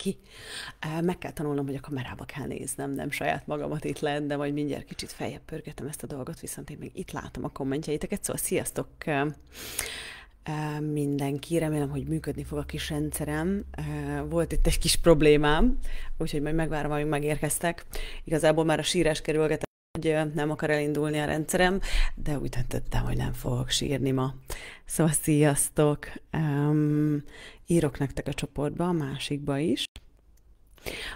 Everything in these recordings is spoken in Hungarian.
ki. Meg kell tanulnom, hogy a kamerába kell néznem, nem saját magamat itt lent, de majd mindjárt kicsit feljebb pörgetem ezt a dolgot, viszont én még itt látom a kommentjeiteket, szóval sziasztok! mindenki. Remélem, hogy működni fog a kis rendszerem. Volt itt egy kis problémám, úgyhogy majd megvárom, amíg megérkeztek. Igazából már a sírás kerülgetek hogy nem akar elindulni a rendszerem, de úgy döntöttem, hogy nem fogok sírni ma. Szóval sziasztok! Um, írok nektek a csoportba, a másikba is.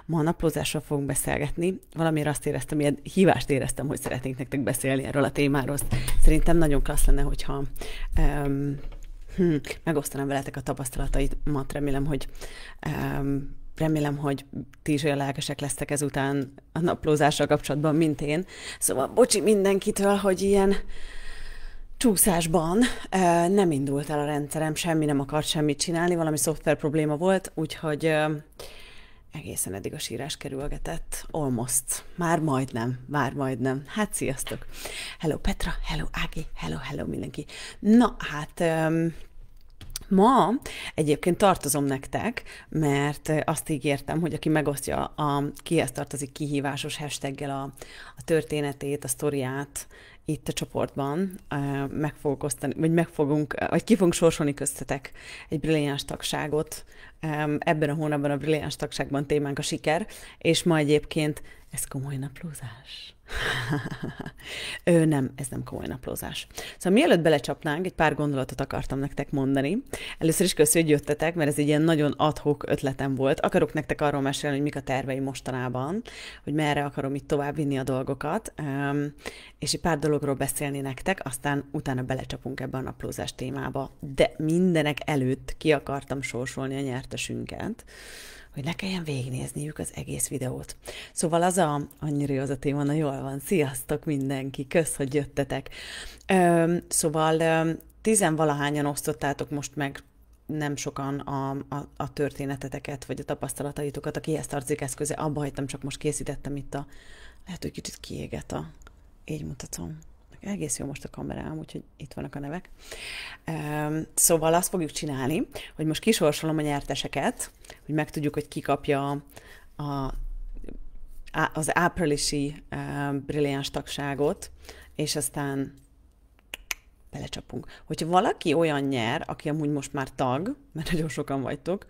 Ma a naplózásról fogunk beszélgetni. Valamiért azt éreztem, ilyen hívást éreztem, hogy szeretnék nektek beszélni erről a témáról. Szerintem nagyon klassz lenne, hogyha um, hm, megosztanám veletek a tapasztalataimat. Remélem, hogy um, remélem, hogy ti is olyan lelkesek lesztek ezután a naplózással kapcsolatban, mint én. Szóval bocsi mindenkitől, hogy ilyen csúszásban nem indult el a rendszerem, semmi nem akart semmit csinálni, valami szoftver probléma volt, úgyhogy egészen eddig a sírás kerülgetett. Almost. Már majdnem, már majdnem. Hát sziasztok! Hello Petra, hello Ági, hello, hello mindenki. Na hát... Um, Ma egyébként tartozom nektek, mert eh, azt ígértem, hogy aki megosztja a kihez tartozik kihívásos hashtaggel a, a történetét, a sztoriát, itt a csoportban eh, meg fogok osztani, vagy meg fogunk, eh, vagy ki fogunk sorsolni köztetek egy brilliáns tagságot Ebben a hónapban a Brilliáns Tagságban témánk a siker, és ma egyébként ez komoly naplózás. Ő nem, ez nem komoly naplózás. Szóval mielőtt belecsapnánk, egy pár gondolatot akartam nektek mondani. Először is köszönjük, hogy jöttetek, mert ez egy ilyen nagyon adhok ötletem volt. Akarok nektek arról mesélni, hogy mik a terveim mostanában, hogy merre akarom itt tovább vinni a dolgokat, és egy pár dologról beszélni nektek, aztán utána belecsapunk ebbe a naplózás témába. De mindenek előtt ki akartam sorsolni a nyert nyertesünket, hogy ne kelljen végignézniük az egész videót. Szóval az a, annyira az a téma, na jól van, sziasztok mindenki, kösz, hogy jöttetek. Öm, szóval ö, tizenvalahányan osztottátok most meg nem sokan a, a, a történeteteket, vagy a tapasztalataitokat, a tartozik eszköze, abba hagytam, csak most készítettem itt a, lehet, hogy kicsit kiégett a, így mutatom egész jó most a kamerám, úgyhogy itt vannak a nevek. Ehm, szóval azt fogjuk csinálni, hogy most kisorsolom a nyerteseket, hogy megtudjuk, hogy ki kapja a, az áprilisi ehm, brilliáns tagságot, és aztán belecsapunk. Hogyha valaki olyan nyer, aki amúgy most már tag, mert nagyon sokan vagytok,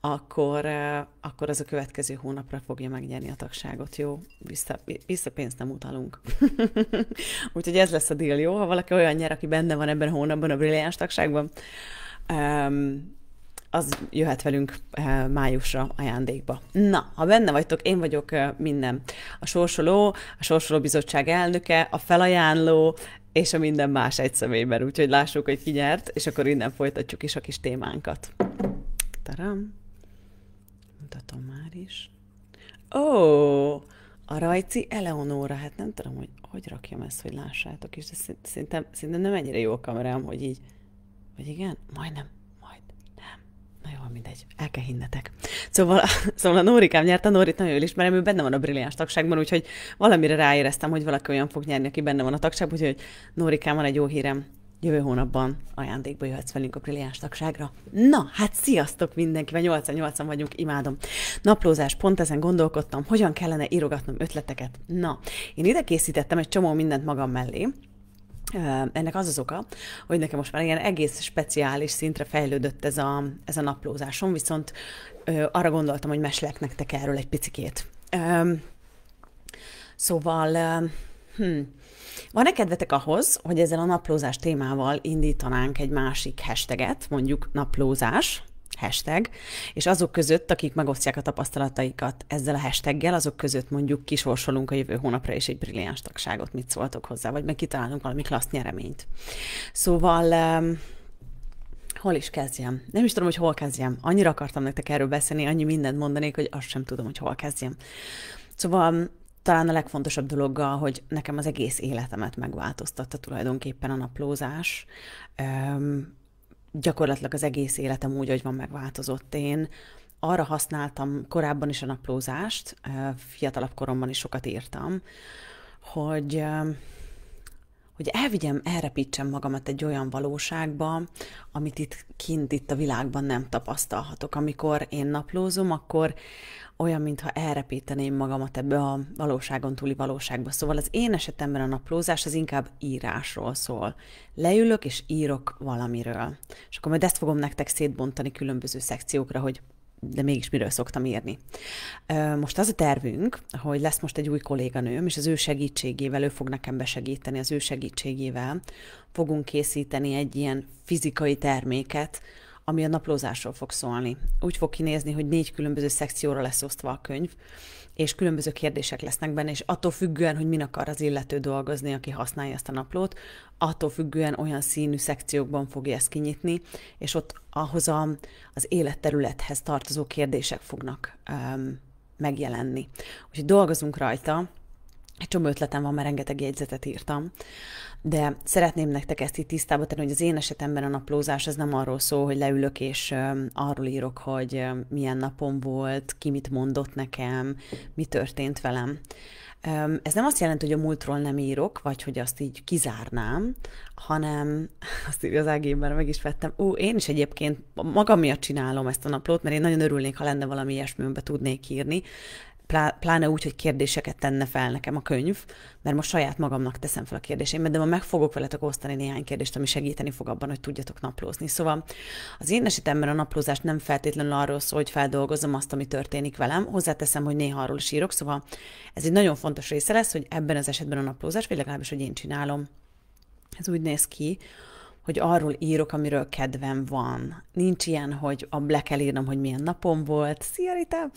akkor, akkor az a következő hónapra fogja megnyerni a tagságot, jó? Vissza, vissza pénzt nem utalunk. Úgyhogy ez lesz a deal, jó? Ha valaki olyan nyer, aki benne van ebben a hónapban a brilliáns tagságban, um, az jöhet velünk eh, májusra ajándékba. Na, ha benne vagytok, én vagyok eh, minden. A sorsoló, a sorsoló bizottság elnöke, a felajánló, és a minden más egy személyben, úgyhogy lássuk, hogy ki nyert, és akkor innen folytatjuk is a kis témánkat. Taram! Mutatom már is. Ó, oh, a rajci Eleonóra, hát nem tudom, hogy hogy rakjam ezt, hogy lássátok is, de szerintem, szerintem nem ennyire jó a kamerám, hogy így, vagy igen? Majdnem. Na jó, mindegy, el kell hinnetek. Szóval, szóval a Nórikám nyert, a Nórit nagyon jól ismerem, ő benne van a brilliáns tagságban, úgyhogy valamire ráéreztem, hogy valaki olyan fog nyerni, aki benne van a tagságban, úgyhogy Nórikám van egy jó hírem, jövő hónapban ajándékba jöhetsz velünk a brilliáns tagságra. Na, hát sziasztok mindenkivel, 88 vagyunk, imádom. Naplózás, pont ezen gondolkodtam, hogyan kellene írogatnom ötleteket. Na, én ide készítettem egy csomó mindent magam mellé, ennek az az oka, hogy nekem most már ilyen egész speciális szintre fejlődött ez a, ez a naplózásom, viszont ö, arra gondoltam, hogy meslek nektek erről egy picikét. Ö, szóval, ö, hm, van-e kedvetek ahhoz, hogy ezzel a naplózás témával indítanánk egy másik hashtaget, mondjuk naplózás, hashtag, és azok között, akik megosztják a tapasztalataikat ezzel a hashtaggel, azok között mondjuk kisorsolunk a jövő hónapra is egy brilliáns tagságot, mit szóltok hozzá, vagy meg kitalálunk valami klassz nyereményt. Szóval hol is kezdjem? Nem is tudom, hogy hol kezdjem. Annyira akartam nektek erről beszélni, annyi mindent mondanék, hogy azt sem tudom, hogy hol kezdjem. Szóval talán a legfontosabb dologgal, hogy nekem az egész életemet megváltoztatta tulajdonképpen a naplózás gyakorlatilag az egész életem úgy, hogy van megváltozott. Én arra használtam korábban is a naplózást, eh, fiatalabb koromban is sokat írtam, hogy eh, hogy elvigyem, elrepítsem magamat egy olyan valóságba, amit itt kint, itt a világban nem tapasztalhatok. Amikor én naplózom, akkor olyan, mintha elrepíteném magamat ebbe a valóságon túli valóságba. Szóval az én esetemben a naplózás az inkább írásról szól. Leülök és írok valamiről. És akkor majd ezt fogom nektek szétbontani különböző szekciókra, hogy de mégis miről szoktam írni. Most az a tervünk, hogy lesz most egy új kolléganőm, és az ő segítségével, ő fog nekem besegíteni, az ő segítségével fogunk készíteni egy ilyen fizikai terméket, ami a naplózásról fog szólni. Úgy fog kinézni, hogy négy különböző szekcióra lesz osztva a könyv, és különböző kérdések lesznek benne, és attól függően, hogy min akar az illető dolgozni, aki használja ezt a naplót, attól függően olyan színű szekciókban fogja ezt kinyitni, és ott ahhoz a, az életterülethez tartozó kérdések fognak um, megjelenni. Úgyhogy dolgozunk rajta, egy csomó ötletem van, mert rengeteg jegyzetet írtam de szeretném nektek ezt itt tisztába tenni, hogy az én esetemben a naplózás az nem arról szól, hogy leülök és arról írok, hogy milyen napom volt, ki mit mondott nekem, mi történt velem. Ez nem azt jelenti, hogy a múltról nem írok, vagy hogy azt így kizárnám, hanem azt írja az ágémben, meg is vettem, ú, én is egyébként magam miatt csinálom ezt a naplót, mert én nagyon örülnék, ha lenne valami ilyesmi, amiben tudnék írni, pláne úgy, hogy kérdéseket tenne fel nekem a könyv, mert most saját magamnak teszem fel a kérdéseimet, de ma meg fogok veletek osztani néhány kérdést, ami segíteni fog abban, hogy tudjatok naplózni. Szóval az én esetemben a naplózás nem feltétlenül arról szól, hogy feldolgozom azt, ami történik velem, hozzáteszem, hogy néha arról is írok, szóval ez egy nagyon fontos része lesz, hogy ebben az esetben a naplózás, vagy legalábbis, hogy én csinálom. Ez úgy néz ki, hogy arról írok, amiről kedvem van. Nincs ilyen, hogy a black elírnom, hogy milyen napom volt. Szia, Rita!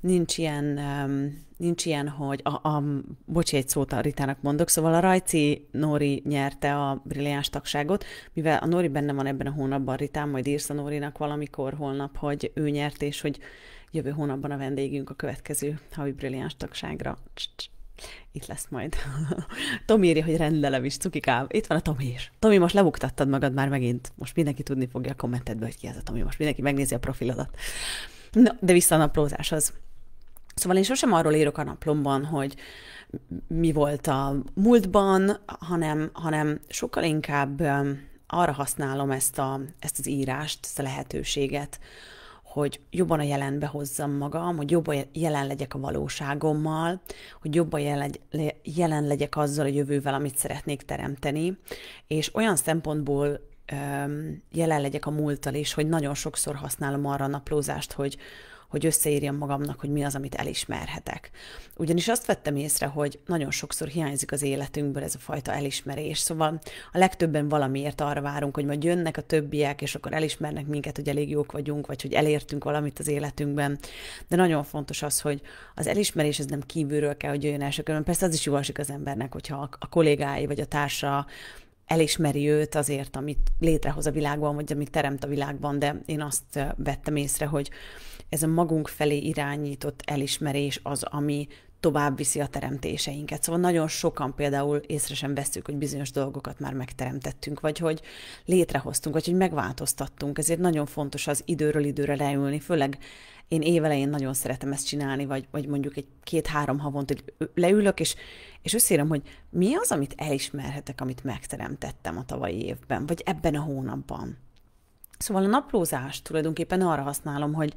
Nincs ilyen, um, nincs ilyen, hogy a, a bocsi, egy szót a Ritának mondok, szóval a Rajci Nóri nyerte a brilliáns tagságot, mivel a Nóri benne van ebben a hónapban, Ritán, majd írsz a Nórinak valamikor holnap, hogy ő nyert, és hogy jövő hónapban a vendégünk a következő havi brilliáns tagságra. Cs-cs. Itt lesz majd. Tomi írja, hogy rendelem is, cukikám. Itt van a Tomi is. Tomi, most lebuktattad magad már megint. Most mindenki tudni fogja a kommentedből, hogy ki ez a Tomi. Most mindenki megnézi a profilodat. No, de vissza a naplózáshoz. Szóval én sosem arról írok a naplomban, hogy mi volt a múltban, hanem, hanem sokkal inkább arra használom ezt, a, ezt az írást, ezt a lehetőséget, hogy jobban a jelenbe hozzam magam, hogy jobban jelen legyek a valóságommal, hogy jobban jelen legyek azzal a jövővel, amit szeretnék teremteni, és olyan szempontból jelen legyek a múlttal is, hogy nagyon sokszor használom arra a naplózást, hogy hogy összeírjam magamnak, hogy mi az, amit elismerhetek. Ugyanis azt vettem észre, hogy nagyon sokszor hiányzik az életünkből ez a fajta elismerés, szóval a legtöbben valamiért arra várunk, hogy majd jönnek a többiek, és akkor elismernek minket, hogy elég jók vagyunk, vagy hogy elértünk valamit az életünkben. De nagyon fontos az, hogy az elismerés ez nem kívülről kell, hogy jöjjön első körben. Persze az is jó az embernek, hogyha a kollégái vagy a társa elismeri őt azért, amit létrehoz a világban, vagy amit teremt a világban, de én azt eh, vettem észre, hogy ez a magunk felé irányított elismerés az, ami tovább viszi a teremtéseinket. Szóval nagyon sokan például észre sem veszük, hogy bizonyos dolgokat már megteremtettünk, vagy hogy létrehoztunk, vagy hogy megváltoztattunk. Ezért nagyon fontos az időről időre leülni, főleg én évelején nagyon szeretem ezt csinálni, vagy, vagy mondjuk egy két-három havont hogy leülök, és, és összírom, hogy mi az, amit elismerhetek, amit megteremtettem a tavalyi évben, vagy ebben a hónapban. Szóval a naplózást tulajdonképpen arra használom, hogy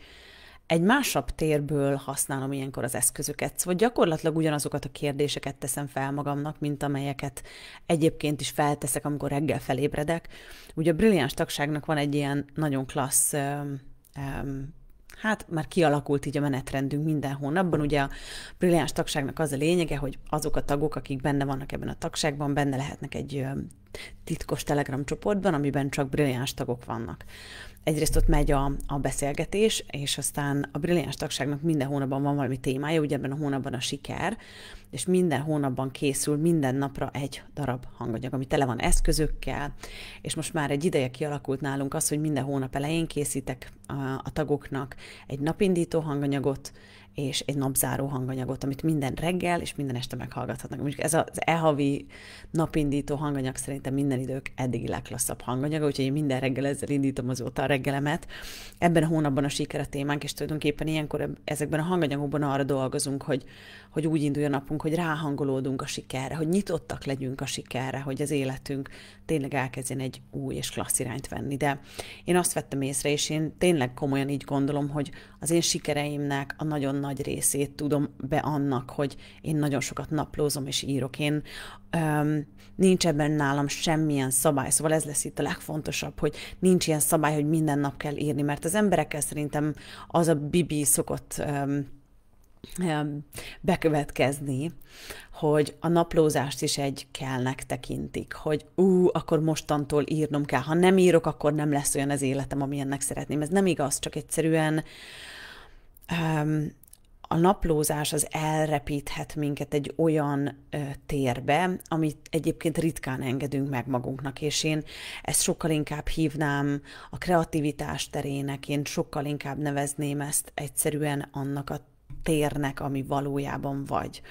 egy másabb térből használom ilyenkor az eszközöket, szóval gyakorlatilag ugyanazokat a kérdéseket teszem fel magamnak, mint amelyeket egyébként is felteszek, amikor reggel felébredek. Ugye a Brilliáns Tagságnak van egy ilyen nagyon klassz um, um, hát már kialakult így a menetrendünk minden hónapban. Ugye a brilliáns tagságnak az a lényege, hogy azok a tagok, akik benne vannak ebben a tagságban, benne lehetnek egy titkos Telegram csoportban, amiben csak brilliáns tagok vannak. Egyrészt ott megy a, a beszélgetés, és aztán a brilliáns tagságnak minden hónapban van valami témája, ugye ebben a hónapban a siker, és minden hónapban készül minden napra egy darab hanganyag, ami tele van eszközökkel, és most már egy ideje kialakult nálunk az, hogy minden hónap elején készítek a, a tagoknak egy napindító hanganyagot, és egy napzáró hanganyagot, amit minden reggel és minden este meghallgathatnak. Mondjuk ez az e-havi napindító hanganyag szerintem minden idők eddigi legklasszabb hanganyaga, úgyhogy én minden reggel ezzel indítom azóta a reggelemet. Ebben a hónapban a siker a témánk, és tulajdonképpen ilyenkor ezekben a hanganyagokban arra dolgozunk, hogy hogy úgy induljon a napunk, hogy ráhangolódunk a sikerre, hogy nyitottak legyünk a sikerre, hogy az életünk tényleg elkezdjen egy új és klassz irányt venni. De én azt vettem észre, és én tényleg komolyan így gondolom, hogy az én sikereimnek a nagyon nagy részét tudom be annak, hogy én nagyon sokat naplózom és írok. Én öm, nincs ebben nálam semmilyen szabály, szóval ez lesz itt a legfontosabb, hogy nincs ilyen szabály, hogy minden nap kell írni, mert az emberekkel szerintem az a bibi szokott öm, bekövetkezni, hogy a naplózást is egy kellnek tekintik, hogy ú, akkor mostantól írnom kell, ha nem írok, akkor nem lesz olyan az életem, amilyennek szeretném. Ez nem igaz, csak egyszerűen um, a naplózás az elrepíthet minket egy olyan ö, térbe, amit egyébként ritkán engedünk meg magunknak, és én ezt sokkal inkább hívnám a kreativitás terének, én sokkal inkább nevezném ezt egyszerűen annak a térnek, ami valójában vagy.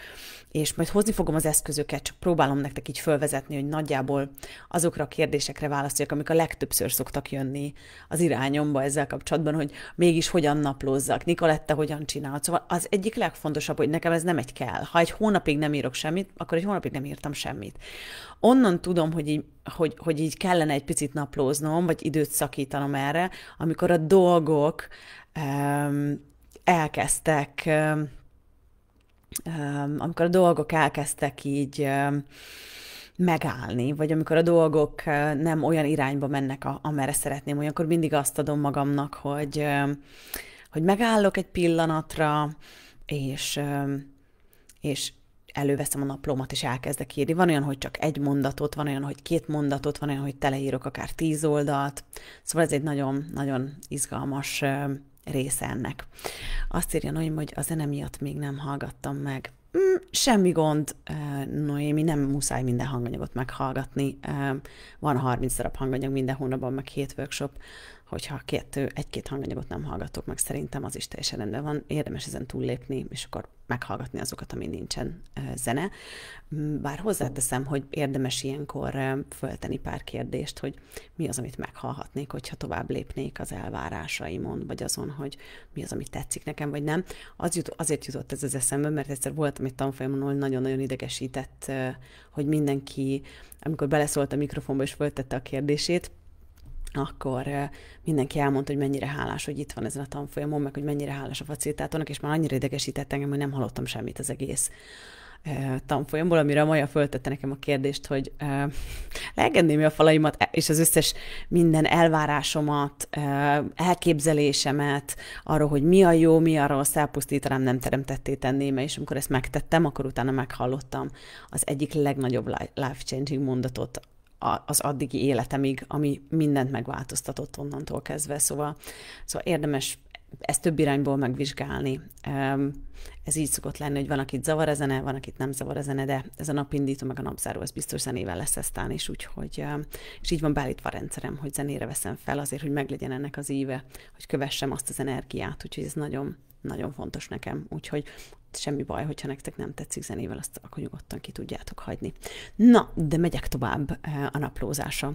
És majd hozni fogom az eszközöket, csak próbálom nektek így fölvezetni, hogy nagyjából azokra a kérdésekre válaszoljak, amik a legtöbbször szoktak jönni az irányomba ezzel kapcsolatban, hogy mégis hogyan naplózzak, Nikoletta hogyan csinál. Szóval az egyik legfontosabb, hogy nekem ez nem egy kell. Ha egy hónapig nem írok semmit, akkor egy hónapig nem írtam semmit. Onnan tudom, hogy így, hogy, hogy így kellene egy picit naplóznom, vagy időt szakítanom erre, amikor a dolgok um, elkezdtek, amikor a dolgok elkezdtek így megállni, vagy amikor a dolgok nem olyan irányba mennek, amerre szeretném, olyankor mindig azt adom magamnak, hogy, hogy megállok egy pillanatra, és, és előveszem a naplómat, és elkezdek írni. Van olyan, hogy csak egy mondatot, van olyan, hogy két mondatot, van olyan, hogy teleírok akár tíz oldalt. Szóval ez egy nagyon-nagyon izgalmas része ennek. Azt írja Noémi, hogy a zene miatt még nem hallgattam meg. Mm, semmi gond, Noémi, nem muszáj minden hanganyagot meghallgatni. Van 30 darab hanganyag minden hónapban, meg 7 workshop hogyha kettő, egy-két hanganyagot nem hallgatok meg, szerintem az is teljesen rendben van, érdemes ezen túllépni, és akkor meghallgatni azokat, ami nincsen zene. Mm, bár hozzáteszem, hogy érdemes ilyenkor fölteni pár kérdést, hogy mi az, amit meghallhatnék, hogyha tovább lépnék az elvárásaimon, vagy azon, hogy mi az, amit tetszik nekem, vagy nem. Az jut, azért jutott ez az eszembe, mert egyszer voltam egy tanfolyamon, ahol nagyon-nagyon idegesített, hogy mindenki, amikor beleszólt a mikrofonba és föltette a kérdését, akkor mindenki elmondta, hogy mennyire hálás, hogy itt van ezen a tanfolyamon, meg hogy mennyire hálás a facilitátornak, és már annyira idegesített engem, hogy nem hallottam semmit az egész tanfolyamból, amire a Maja föltette nekem a kérdést, hogy uh, a falaimat, e, és az összes minden elvárásomat, elképzelésemet, arról, hogy mi a jó, mi a rossz, elpusztítanám, nem teremtetté tenném, és amikor ezt megtettem, akkor utána meghallottam az egyik legnagyobb life-changing mondatot, az addigi életemig, ami mindent megváltoztatott onnantól kezdve, szóval, szóval érdemes ezt több irányból megvizsgálni. Ez így szokott lenni, hogy van, akit zavar a zene, van, akit nem zavar a zene, de ez a napindító, meg a napzáró, ez biztos zenével lesz eztán is, úgyhogy, és így van beállítva a rendszerem, hogy zenére veszem fel azért, hogy meglegyen ennek az íve, hogy kövessem azt az energiát, úgyhogy ez nagyon, nagyon fontos nekem. Úgyhogy semmi baj, hogyha nektek nem tetszik zenével, azt akkor nyugodtan ki tudjátok hagyni. Na, de megyek tovább eh, a naplózása.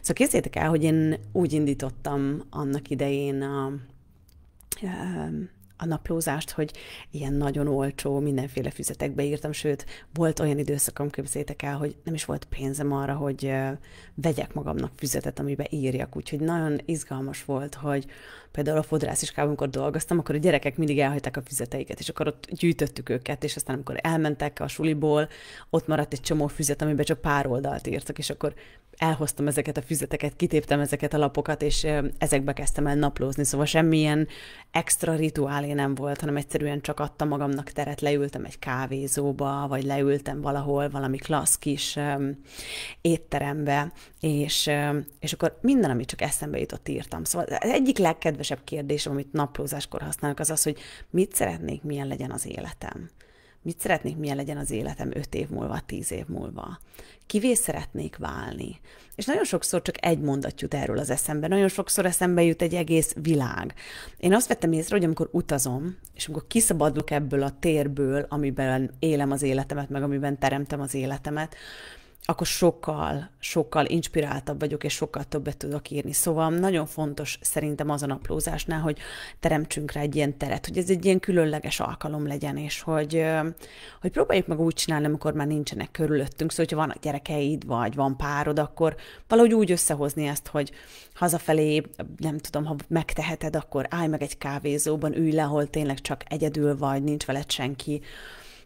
Szóval készítek el, hogy én úgy indítottam annak idején a, a naplózást, hogy ilyen nagyon olcsó, mindenféle füzetekbe írtam, sőt, volt olyan időszakom, képzétek el, hogy nem is volt pénzem arra, hogy eh, vegyek magamnak füzetet, amiben írjak, úgyhogy nagyon izgalmas volt, hogy például a fodrásziskában, amikor dolgoztam, akkor a gyerekek mindig elhagyták a füzeteiket, és akkor ott gyűjtöttük őket, és aztán amikor elmentek a suliból, ott maradt egy csomó füzet, amiben csak pár oldalt írtak, és akkor elhoztam ezeket a füzeteket, kitéptem ezeket a lapokat, és ezekbe kezdtem el naplózni, szóval semmilyen extra rituálé nem volt, hanem egyszerűen csak adtam magamnak teret, leültem egy kávézóba, vagy leültem valahol valami klassz kis um, étterembe, és, um, és akkor minden, ami csak eszembe jutott, írtam. Szóval az egyik legkedvesebb legkedvesebb kérdésem, amit naplózáskor használok, az az, hogy mit szeretnék, milyen legyen az életem. Mit szeretnék, milyen legyen az életem 5 év múlva, 10 év múlva? Kivé szeretnék válni? És nagyon sokszor csak egy mondat jut erről az eszembe, nagyon sokszor eszembe jut egy egész világ. Én azt vettem észre, hogy amikor utazom, és amikor kiszabadulok ebből a térből, amiben élem az életemet, meg amiben teremtem az életemet, akkor sokkal, sokkal inspiráltabb vagyok, és sokkal többet tudok írni. Szóval nagyon fontos szerintem az a naplózásnál, hogy teremtsünk rá egy ilyen teret, hogy ez egy ilyen különleges alkalom legyen, és hogy, hogy próbáljuk meg úgy csinálni, amikor már nincsenek körülöttünk. Szóval, hogyha vannak gyerekeid, vagy van párod, akkor valahogy úgy összehozni ezt, hogy hazafelé, nem tudom, ha megteheted, akkor állj meg egy kávézóban, ülj le, ahol tényleg csak egyedül vagy, nincs veled senki,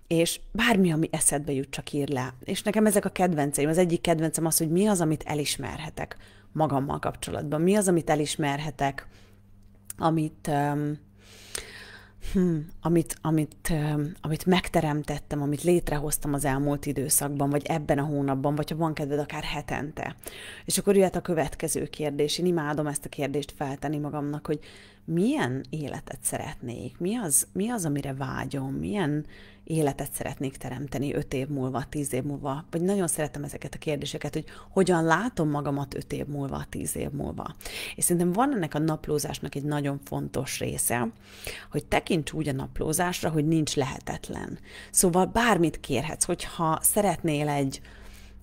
és bármi, ami eszedbe jut, csak ír le. És nekem ezek a kedvenceim. Az egyik kedvencem az, hogy mi az, amit elismerhetek magammal kapcsolatban. Mi az, amit elismerhetek, amit, um, hm, amit, amit, um, amit megteremtettem, amit létrehoztam az elmúlt időszakban, vagy ebben a hónapban, vagy ha van kedved, akár hetente. És akkor jöhet a következő kérdés. Én imádom ezt a kérdést feltenni magamnak, hogy milyen életet szeretnék, mi az, mi az, amire vágyom, milyen életet szeretnék teremteni öt év múlva, tíz év múlva, vagy nagyon szeretem ezeket a kérdéseket, hogy hogyan látom magamat öt év múlva, tíz év múlva. És szerintem van ennek a naplózásnak egy nagyon fontos része, hogy tekints úgy a naplózásra, hogy nincs lehetetlen. Szóval bármit kérhetsz, hogyha szeretnél egy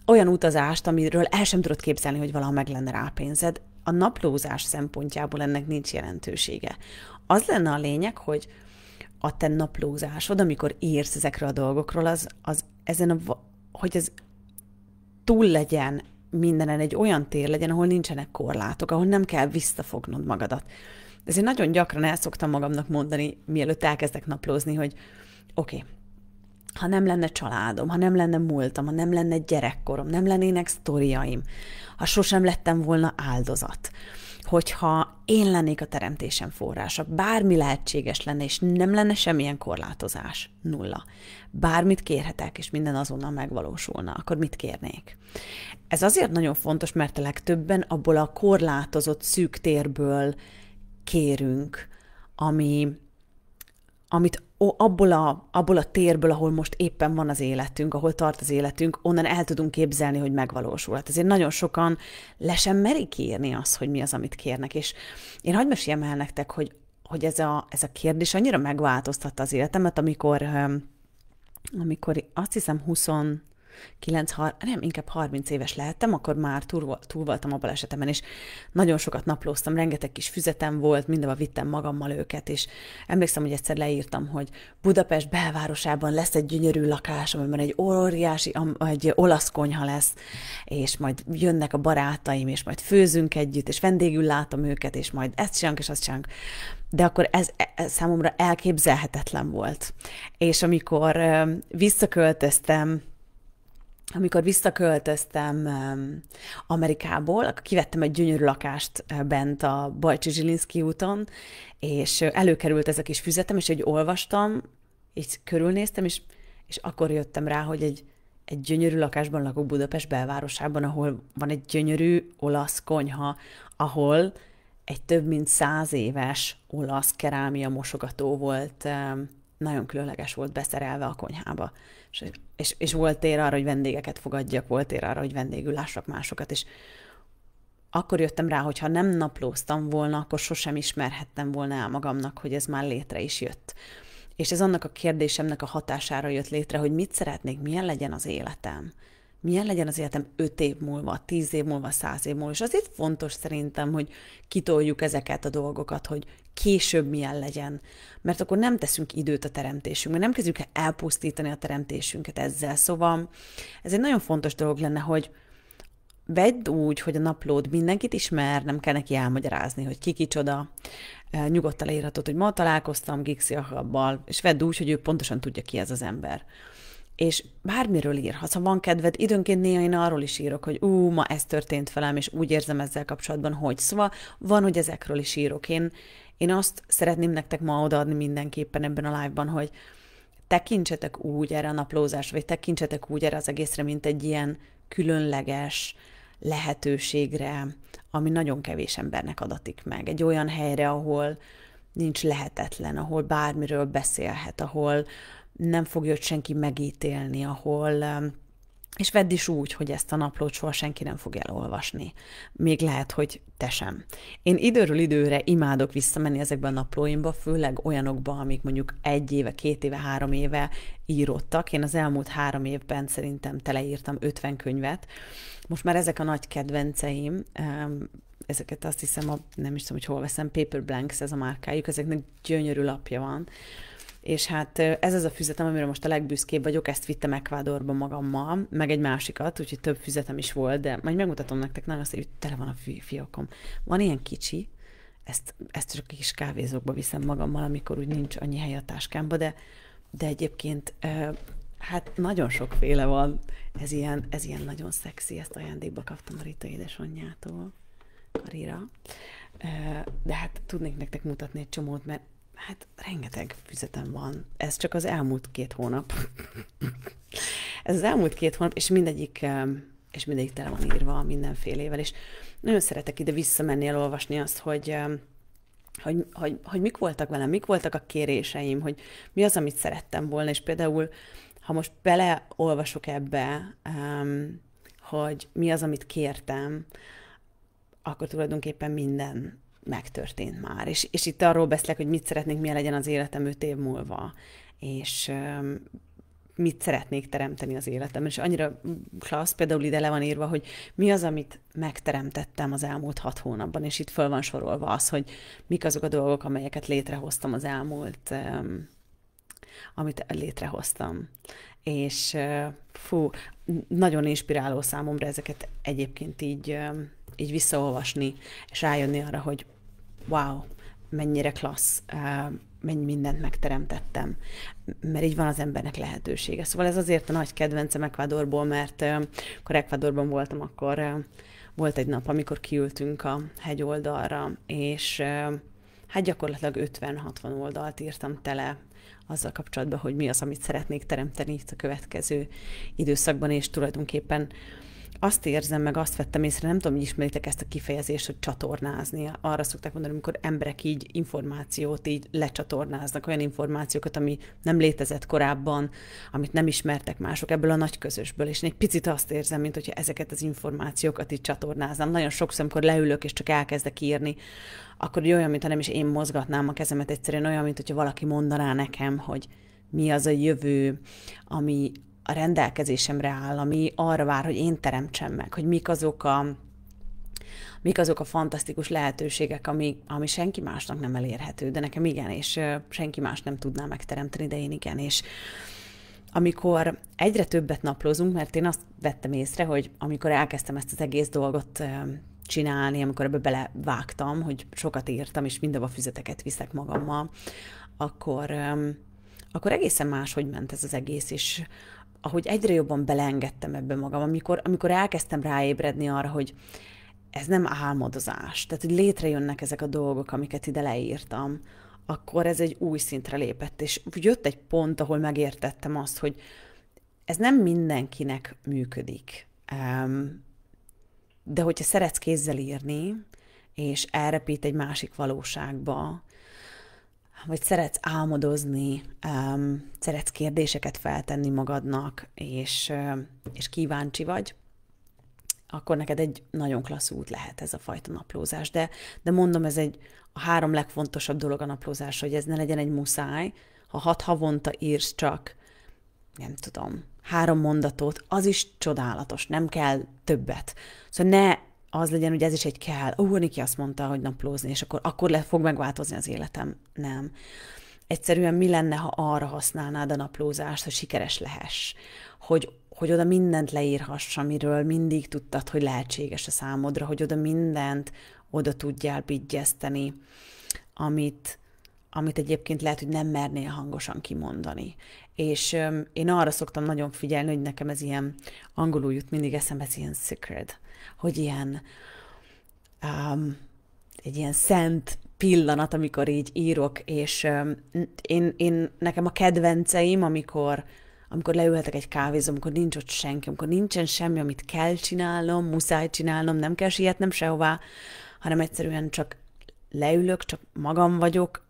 olyan utazást, amiről el sem tudod képzelni, hogy valaha meg lenne rá pénzed, a naplózás szempontjából ennek nincs jelentősége. Az lenne a lényeg, hogy a te naplózásod, amikor írsz ezekre a dolgokról, az, az ezen a, hogy ez túl legyen mindenen egy olyan tér legyen, ahol nincsenek korlátok, ahol nem kell visszafognod magadat. Ezért nagyon gyakran el szoktam magamnak mondani, mielőtt elkezdek naplózni, hogy oké, okay, ha nem lenne családom, ha nem lenne múltam, ha nem lenne gyerekkorom, nem lennének sztoriaim, ha sosem lettem volna áldozat, hogyha én lennék a teremtésem forrása, bármi lehetséges lenne, és nem lenne semmilyen korlátozás, nulla. Bármit kérhetek, és minden azonnal megvalósulna, akkor mit kérnék? Ez azért nagyon fontos, mert a legtöbben abból a korlátozott szűk térből kérünk, ami amit abból a, abból a térből, ahol most éppen van az életünk, ahol tart az életünk, onnan el tudunk képzelni, hogy megvalósul. Hát ezért nagyon sokan le sem merik írni azt, hogy mi az, amit kérnek. És én hagyd meséljem el nektek, hogy, hogy ez, a, ez a kérdés annyira megváltoztatta az életemet, amikor, amikor azt hiszem 20, 9, nem, inkább 30 éves lehettem, akkor már túl, túl voltam a balesetemen, és nagyon sokat naplóztam, rengeteg kis füzetem volt, mindenhova vittem magammal őket, és emlékszem, hogy egyszer leírtam, hogy Budapest belvárosában lesz egy gyönyörű lakás, amiben egy óriási, egy olasz konyha lesz, és majd jönnek a barátaim, és majd főzünk együtt, és vendégül látom őket, és majd ezt csinálunk, és azt csinálunk de akkor ez, ez e, számomra elképzelhetetlen volt. És amikor visszaköltöztem amikor visszaköltöztem Amerikából, akkor kivettem egy gyönyörű lakást eh, bent a Bajcsi Zsilinszki úton, és eh, előkerült ez a kis füzetem, és egy olvastam, így körülnéztem, és, és akkor jöttem rá, hogy egy, egy gyönyörű lakásban lakok Budapest belvárosában, ahol van egy gyönyörű olasz konyha, ahol egy több mint száz éves olasz kerámia mosogató volt, nagyon különleges volt beszerelve a konyhába. És, és, és volt tér arra, hogy vendégeket fogadjak, volt tér arra, hogy vendégül lássak másokat, és akkor jöttem rá, hogy ha nem naplóztam volna, akkor sosem ismerhettem volna el magamnak, hogy ez már létre is jött. És ez annak a kérdésemnek a hatására jött létre, hogy mit szeretnék, milyen legyen az életem milyen legyen az életem 5 év múlva, 10 év múlva, 100 év múlva. És azért fontos szerintem, hogy kitoljuk ezeket a dolgokat, hogy később milyen legyen. Mert akkor nem teszünk időt a teremtésünkbe, nem kezdjük el elpusztítani a teremtésünket ezzel. Szóval ez egy nagyon fontos dolog lenne, hogy vedd úgy, hogy a naplód mindenkit ismer, nem kell neki elmagyarázni, hogy ki kicsoda. Nyugodtan leírhatod, hogy ma találkoztam Gixi Ahabbal, és vedd úgy, hogy ő pontosan tudja, ki ez az ember és bármiről ír, ha szóval van kedved, időnként néha én arról is írok, hogy ú, ma ez történt velem, és úgy érzem ezzel kapcsolatban, hogy. Szóval van, hogy ezekről is írok. Én, én azt szeretném nektek ma odaadni mindenképpen ebben a live-ban, hogy tekintsetek úgy erre a naplózásra, vagy tekintsetek úgy erre az egészre, mint egy ilyen különleges lehetőségre, ami nagyon kevés embernek adatik meg. Egy olyan helyre, ahol nincs lehetetlen, ahol bármiről beszélhet, ahol nem fogja őt senki megítélni, ahol um, és vedd is úgy, hogy ezt a naplót soha senki nem fog elolvasni. Még lehet, hogy te sem. Én időről időre imádok visszamenni ezekbe a naplóimba, főleg olyanokba, amik mondjuk egy éve, két éve, három éve írottak. Én az elmúlt három évben szerintem teleírtam 50 könyvet. Most már ezek a nagy kedvenceim, um, ezeket azt hiszem, a, nem is tudom, hogy hol veszem, Paper Blanks ez a márkájuk, ezeknek gyönyörű lapja van és hát ez az a füzetem, amire most a legbüszkébb vagyok, ezt vittem Ekvádorba magammal, meg egy másikat, úgyhogy több füzetem is volt, de majd megmutatom nektek, nagyon szép, tele van a fiókom. Van ilyen kicsi, ezt, ezt csak kis kávézókba viszem magammal, amikor úgy nincs annyi hely a táskámba, de, de egyébként hát nagyon sokféle van. Ez ilyen, ez ilyen nagyon szexi, ezt ajándékba kaptam a Rita édesanyjától, Karira. De hát tudnék nektek mutatni egy csomót, mert hát rengeteg füzetem van. Ez csak az elmúlt két hónap. Ez az elmúlt két hónap, és mindegyik, és mindegyik tele van írva mindenfélével, és nagyon szeretek ide visszamenni, elolvasni azt, hogy hogy, hogy, hogy mik voltak velem, mik voltak a kéréseim, hogy mi az, amit szerettem volna, és például, ha most beleolvasok ebbe, hogy mi az, amit kértem, akkor tulajdonképpen minden megtörtént már. És, és itt arról beszélek, hogy mit szeretnék, milyen legyen az életem öt év múlva, és um, mit szeretnék teremteni az életem, És annyira klassz például ide le van írva, hogy mi az, amit megteremtettem az elmúlt hat hónapban, és itt föl van sorolva az, hogy mik azok a dolgok, amelyeket létrehoztam az elmúlt, um, amit létrehoztam. És uh, fú, nagyon inspiráló számomra ezeket egyébként így um, így visszaolvasni, és rájönni arra, hogy wow, mennyire klassz, eh, mennyi mindent megteremtettem, mert így van az embernek lehetősége. Szóval ez azért a nagy kedvencem Ecuadorból, mert eh, akkor Ecuadorban voltam, akkor eh, volt egy nap, amikor kiültünk a hegyoldalra, és hát gyakorlatilag 50-60 oldalt írtam tele azzal kapcsolatban, hogy mi az, amit szeretnék teremteni itt a következő időszakban, és tulajdonképpen azt érzem, meg azt vettem észre, nem tudom, hogy ismeritek ezt a kifejezést, hogy csatornázni. Arra szokták mondani, amikor emberek így információt így lecsatornáznak, olyan információkat, ami nem létezett korábban, amit nem ismertek mások ebből a nagy közösből, és én egy picit azt érzem, mint hogyha ezeket az információkat így csatornáznám. Nagyon sokszor, amikor leülök, és csak elkezdek írni, akkor olyan, mintha nem is én mozgatnám a kezemet, egyszerűen olyan, mint valaki mondaná nekem, hogy mi az a jövő, ami, a rendelkezésemre áll, ami arra vár, hogy én teremtsem meg, hogy mik azok a mik azok a fantasztikus lehetőségek, ami, ami senki másnak nem elérhető, de nekem igen, és senki más nem tudná megteremteni, de én igen, és amikor egyre többet naplózunk, mert én azt vettem észre, hogy amikor elkezdtem ezt az egész dolgot csinálni, amikor ebbe belevágtam, hogy sokat írtam, és mindenba füzeteket viszek magammal, akkor, akkor egészen máshogy ment ez az egész, és ahogy egyre jobban beleengedtem ebbe magam, amikor, amikor elkezdtem ráébredni arra, hogy ez nem álmodozás, tehát hogy létrejönnek ezek a dolgok, amiket ide leírtam, akkor ez egy új szintre lépett, és jött egy pont, ahol megértettem azt, hogy ez nem mindenkinek működik. De hogyha szeretsz kézzel írni, és elrepít egy másik valóságba, vagy szeretsz álmodozni, um, szeretsz kérdéseket feltenni magadnak, és, um, és kíváncsi vagy, akkor neked egy nagyon klassz út lehet ez a fajta naplózás. De, de mondom, ez egy a három legfontosabb dolog a naplózás, hogy ez ne legyen egy muszáj. Ha hat havonta írsz csak, nem tudom, három mondatot, az is csodálatos, nem kell többet. Szóval ne az legyen, hogy ez is egy kell. Ó, uh, Niki azt mondta, hogy naplózni, és akkor, akkor le, fog megváltozni az életem. Nem. Egyszerűen mi lenne, ha arra használnád a naplózást, hogy sikeres lehess? Hogy, hogy oda mindent leírhass, amiről mindig tudtad, hogy lehetséges a számodra, hogy oda mindent oda tudjál bigyeszteni, amit, amit egyébként lehet, hogy nem mernél hangosan kimondani. És öm, én arra szoktam nagyon figyelni, hogy nekem ez ilyen, angolul jut mindig eszembe, ez ilyen secret, hogy ilyen um, egy ilyen szent pillanat, amikor így írok, és um, én, én, nekem a kedvenceim, amikor amikor leülhetek egy kávézó, amikor nincs ott senki, amikor nincsen semmi, amit kell csinálnom, muszáj csinálnom, nem kell sietnem sehová, hanem egyszerűen csak leülök, csak magam vagyok,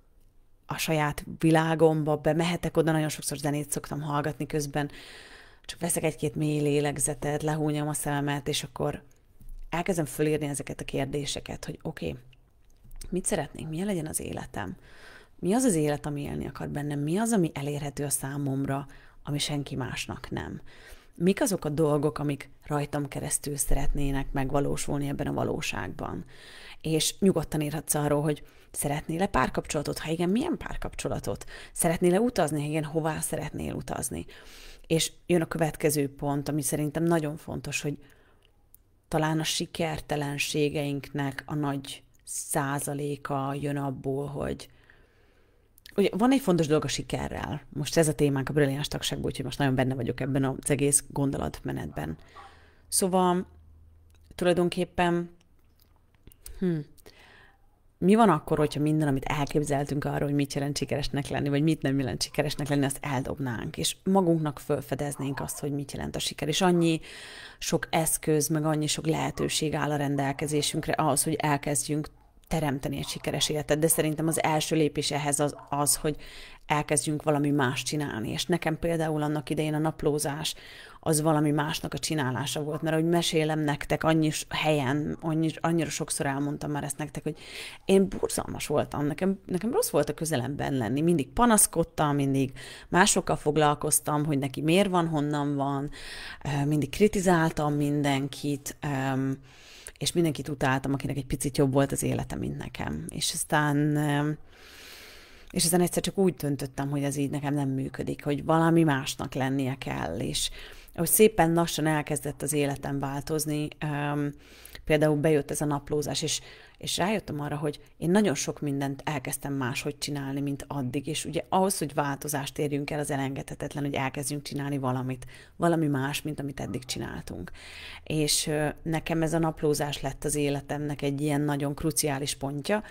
a saját világomba bemehetek oda, nagyon sokszor zenét szoktam hallgatni közben, csak veszek egy-két mély lélegzetet, lehúnyom a szememet, és akkor elkezdem fölírni ezeket a kérdéseket, hogy oké, okay, mit szeretnék, milyen legyen az életem, mi az az élet, ami élni akar bennem, mi az, ami elérhető a számomra, ami senki másnak nem. Mik azok a dolgok, amik rajtam keresztül szeretnének megvalósulni ebben a valóságban? És nyugodtan írhatsz arról, hogy szeretnél-e párkapcsolatot? Ha igen, milyen párkapcsolatot? Szeretnél-e utazni? Ha igen, hová szeretnél utazni? És jön a következő pont, ami szerintem nagyon fontos, hogy talán a sikertelenségeinknek a nagy százaléka jön abból, hogy Ugye van egy fontos dolog a sikerrel. Most ez a témánk a brilliáns tagságból, úgyhogy most nagyon benne vagyok ebben az egész gondolatmenetben. Szóval tulajdonképpen hm, mi van akkor, hogyha minden, amit elképzeltünk arról, hogy mit jelent sikeresnek lenni, vagy mit nem jelent sikeresnek lenni, azt eldobnánk, és magunknak felfedeznénk azt, hogy mit jelent a siker. És annyi sok eszköz, meg annyi sok lehetőség áll a rendelkezésünkre ahhoz, hogy elkezdjünk teremteni egy sikeres életet, de szerintem az első lépés ehhez az, az hogy elkezdjünk valami más csinálni. És nekem például annak idején a naplózás az valami másnak a csinálása volt, mert ahogy mesélem nektek annyi helyen, annyi, annyira sokszor elmondtam már ezt nektek, hogy én borzalmas voltam, nekem, nekem rossz volt a közelemben lenni, mindig panaszkodtam, mindig másokkal foglalkoztam, hogy neki miért van, honnan van, mindig kritizáltam mindenkit, és mindenkit utáltam, akinek egy picit jobb volt az élete, mint nekem. És aztán és ezen egyszer csak úgy döntöttem, hogy ez így nekem nem működik, hogy valami másnak lennie kell, és hogy szépen lassan elkezdett az életem változni, például bejött ez a naplózás, és, és rájöttem arra, hogy én nagyon sok mindent elkezdtem máshogy csinálni, mint addig, és ugye ahhoz, hogy változást érjünk el, az elengedhetetlen, hogy elkezdjünk csinálni valamit, valami más, mint amit eddig csináltunk. És nekem ez a naplózás lett az életemnek egy ilyen nagyon kruciális pontja,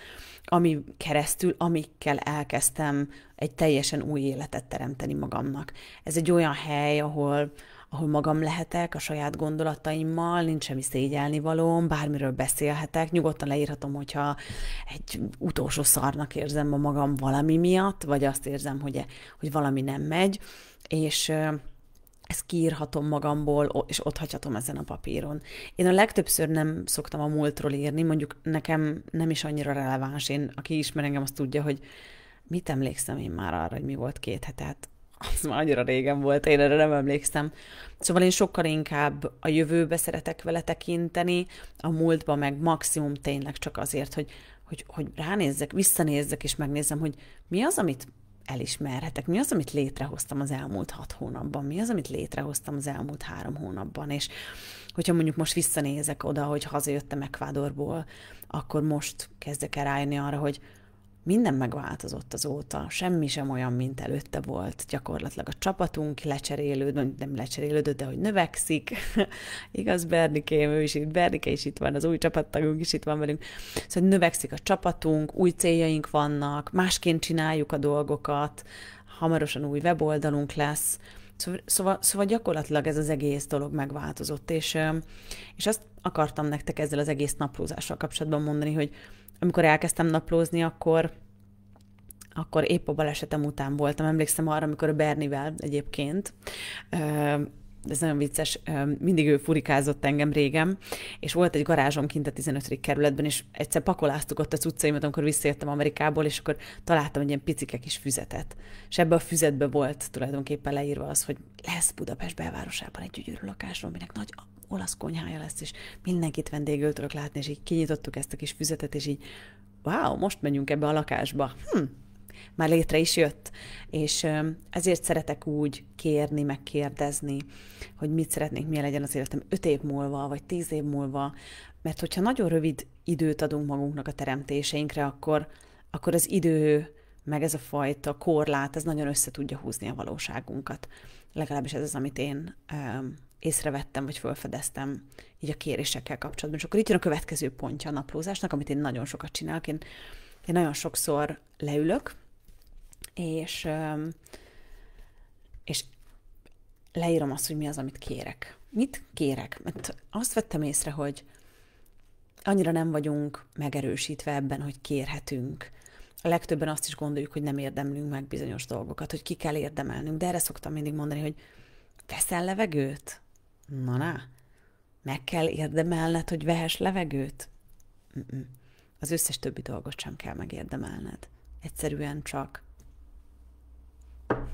ami keresztül, amikkel elkezdtem egy teljesen új életet teremteni magamnak. Ez egy olyan hely, ahol, ahol magam lehetek a saját gondolataimmal, nincs semmi szégyelni valóm, bármiről beszélhetek, nyugodtan leírhatom, hogyha egy utolsó szarnak érzem a magam valami miatt, vagy azt érzem, hogy, hogy valami nem megy, és ezt kiírhatom magamból, és ott hagyhatom ezen a papíron. Én a legtöbbször nem szoktam a múltról írni, mondjuk nekem nem is annyira releváns. Én, aki ismer engem, azt tudja, hogy mit emlékszem én már arra, hogy mi volt két hetet az már annyira régen volt, én erre nem emlékszem. Szóval én sokkal inkább a jövőbe szeretek vele tekinteni, a múltba meg maximum tényleg csak azért, hogy, hogy, hogy ránézzek, visszanézzek, és megnézem, hogy mi az, amit elismerhetek, mi az, amit létrehoztam az elmúlt hat hónapban, mi az, amit létrehoztam az elmúlt három hónapban, és hogyha mondjuk most visszanézek oda, hogy hazajöttem Ekvádorból, akkor most kezdek el rájönni arra, hogy minden megváltozott azóta, semmi sem olyan, mint előtte volt. Gyakorlatilag a csapatunk lecserélődött, nem lecserélődött, de hogy növekszik. Igaz, Bernike, ő is itt, Bernike is itt van, az új csapattagunk is itt van velünk. Szóval növekszik a csapatunk, új céljaink vannak, másként csináljuk a dolgokat, hamarosan új weboldalunk lesz. Szóval, szóval, szóval gyakorlatilag ez az egész dolog megváltozott, és, és azt akartam nektek ezzel az egész naplózással kapcsolatban mondani, hogy amikor elkezdtem naplózni, akkor akkor épp a balesetem után voltam. Emlékszem arra, amikor a Bernivel egyébként, ez nagyon vicces, mindig ő furikázott engem régen, és volt egy garázsom kint a 15. kerületben, és egyszer pakoláztuk ott a cuccaimat, amikor visszajöttem Amerikából, és akkor találtam egy ilyen picike kis füzetet. És ebbe a füzetbe volt tulajdonképpen leírva az, hogy lesz Budapest belvárosában egy gyűrű lakásom, aminek nagy olasz konyhája lesz, és mindenkit vendégül tudok látni, és így kinyitottuk ezt a kis füzetet, és így, wow, most menjünk ebbe a lakásba. Hm, már létre is jött. És ezért szeretek úgy kérni, megkérdezni, hogy mit szeretnék, milyen legyen az életem öt év múlva, vagy tíz év múlva, mert hogyha nagyon rövid időt adunk magunknak a teremtéseinkre, akkor, akkor az idő, meg ez a fajta korlát, ez nagyon össze tudja húzni a valóságunkat. Legalábbis ez az, amit én észrevettem, vagy felfedeztem így a kérésekkel kapcsolatban. És akkor itt jön a következő pontja a naplózásnak, amit én nagyon sokat csinálok. Én, én nagyon sokszor leülök, és, és leírom azt, hogy mi az, amit kérek. Mit kérek? Mert azt vettem észre, hogy annyira nem vagyunk megerősítve ebben, hogy kérhetünk. A legtöbben azt is gondoljuk, hogy nem érdemlünk meg bizonyos dolgokat, hogy ki kell érdemelnünk, de erre szoktam mindig mondani, hogy veszel levegőt, Na, na, meg kell érdemelned, hogy vehes levegőt? Mm-mm. Az összes többi dolgot sem kell megérdemelned. Egyszerűen csak.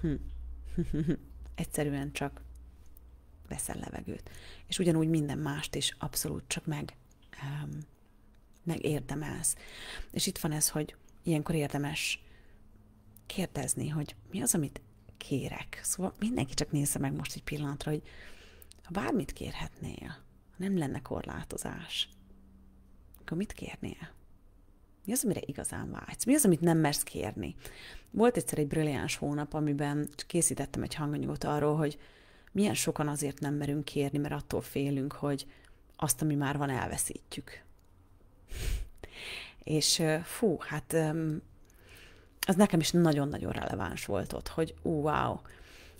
Hm. Egyszerűen csak veszel levegőt. És ugyanúgy minden mást is abszolút csak meg, um, megérdemelsz. És itt van ez, hogy ilyenkor érdemes kérdezni, hogy mi az, amit kérek. Szóval mindenki csak nézze meg most egy pillanatra, hogy ha bármit kérhetnél, nem lenne korlátozás, akkor mit kérnél? Mi az, amire igazán vágysz? Mi az, amit nem mersz kérni? Volt egyszer egy brilliáns hónap, amiben készítettem egy hanganyagot arról, hogy milyen sokan azért nem merünk kérni, mert attól félünk, hogy azt, ami már van, elveszítjük. És fú, hát az nekem is nagyon-nagyon releváns volt ott, hogy ú, wow,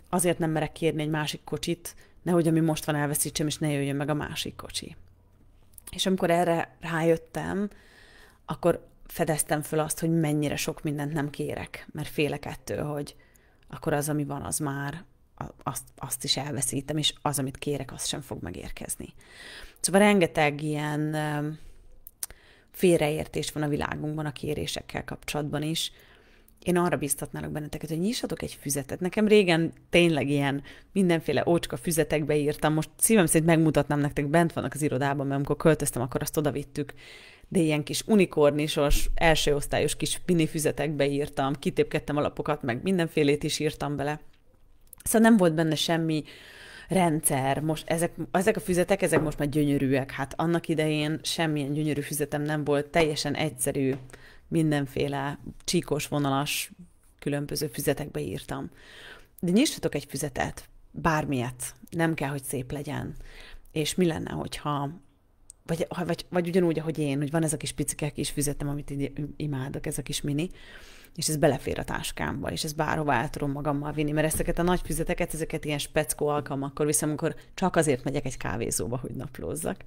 azért nem merek kérni egy másik kocsit, nehogy ami most van elveszítsem, és ne jöjjön meg a másik kocsi. És amikor erre rájöttem, akkor fedeztem föl azt, hogy mennyire sok mindent nem kérek, mert félek ettől, hogy akkor az, ami van, az már azt, azt is elveszítem, és az, amit kérek, az sem fog megérkezni. Szóval rengeteg ilyen félreértés van a világunkban a kérésekkel kapcsolatban is, én arra biztatnálok benneteket, hogy nyissatok egy füzetet. Nekem régen tényleg ilyen mindenféle ócska füzetekbe írtam, most szívem szerint megmutatnám nektek, bent vannak az irodában, mert amikor költöztem, akkor azt odavittük, de ilyen kis unikornisos, első osztályos kis mini füzetekbe írtam, kitépkedtem alapokat, meg mindenfélét is írtam bele. Szóval nem volt benne semmi rendszer, most ezek, ezek a füzetek, ezek most már gyönyörűek. Hát annak idején semmilyen gyönyörű füzetem nem volt, teljesen egyszerű mindenféle csíkos, vonalas, különböző füzetekbe írtam. De nyissatok egy füzetet, bármilyet, nem kell, hogy szép legyen. És mi lenne, hogyha vagy, vagy, vagy ugyanúgy, ahogy én, hogy van ez a kis picike kis füzetem, amit így imádok, ez a kis mini, és ez belefér a táskámba, és ez bárhova el tudom magammal vinni, mert ezeket a nagy füzeteket, ezeket ilyen speckó alkalmakkor viszem, amikor csak azért megyek egy kávézóba, hogy naplózzak.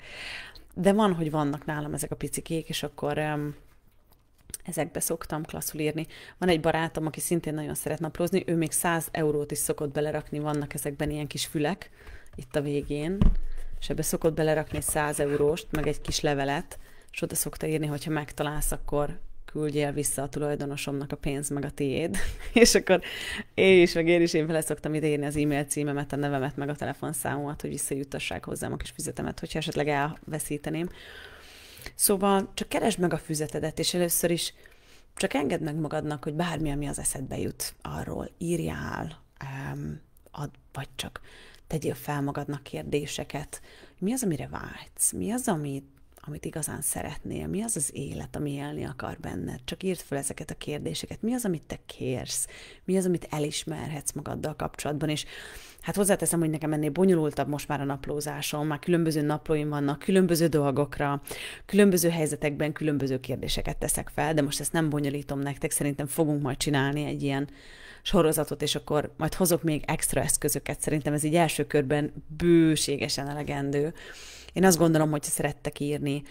De van, hogy vannak nálam ezek a picikék, és akkor um, ezekbe szoktam klasszul írni. Van egy barátom, aki szintén nagyon szeret naplózni, ő még 100 eurót is szokott belerakni, vannak ezekben ilyen kis fülek itt a végén, és ebbe szokott belerakni 100 euróst, meg egy kis levelet, és oda szokta írni, hogyha megtalálsz, akkor küldjél vissza a tulajdonosomnak a pénz, meg a tiéd. és akkor én is, meg én is, én szoktam ide írni az e-mail címemet, a nevemet, meg a telefonszámomat, hogy visszajutassák hozzám a kis füzetemet, hogyha esetleg elveszíteném. Szóval csak keresd meg a füzetedet, és először is csak engedd meg magadnak, hogy bármi, ami az eszedbe jut, arról írjál, um, ad, vagy csak tegyél fel magadnak kérdéseket. Mi az, amire vágysz? Mi az, amit amit igazán szeretnél, mi az az élet, ami élni akar benned. Csak írd fel ezeket a kérdéseket, mi az, amit te kérsz, mi az, amit elismerhetsz magaddal kapcsolatban, és hát hozzáteszem, hogy nekem ennél bonyolultabb most már a naplózásom, már különböző naplóim vannak, különböző dolgokra, különböző helyzetekben különböző kérdéseket teszek fel, de most ezt nem bonyolítom nektek, szerintem fogunk majd csinálni egy ilyen sorozatot, és akkor majd hozok még extra eszközöket, szerintem ez így első körben bőségesen elegendő én azt gondolom, hogy szerettek írni.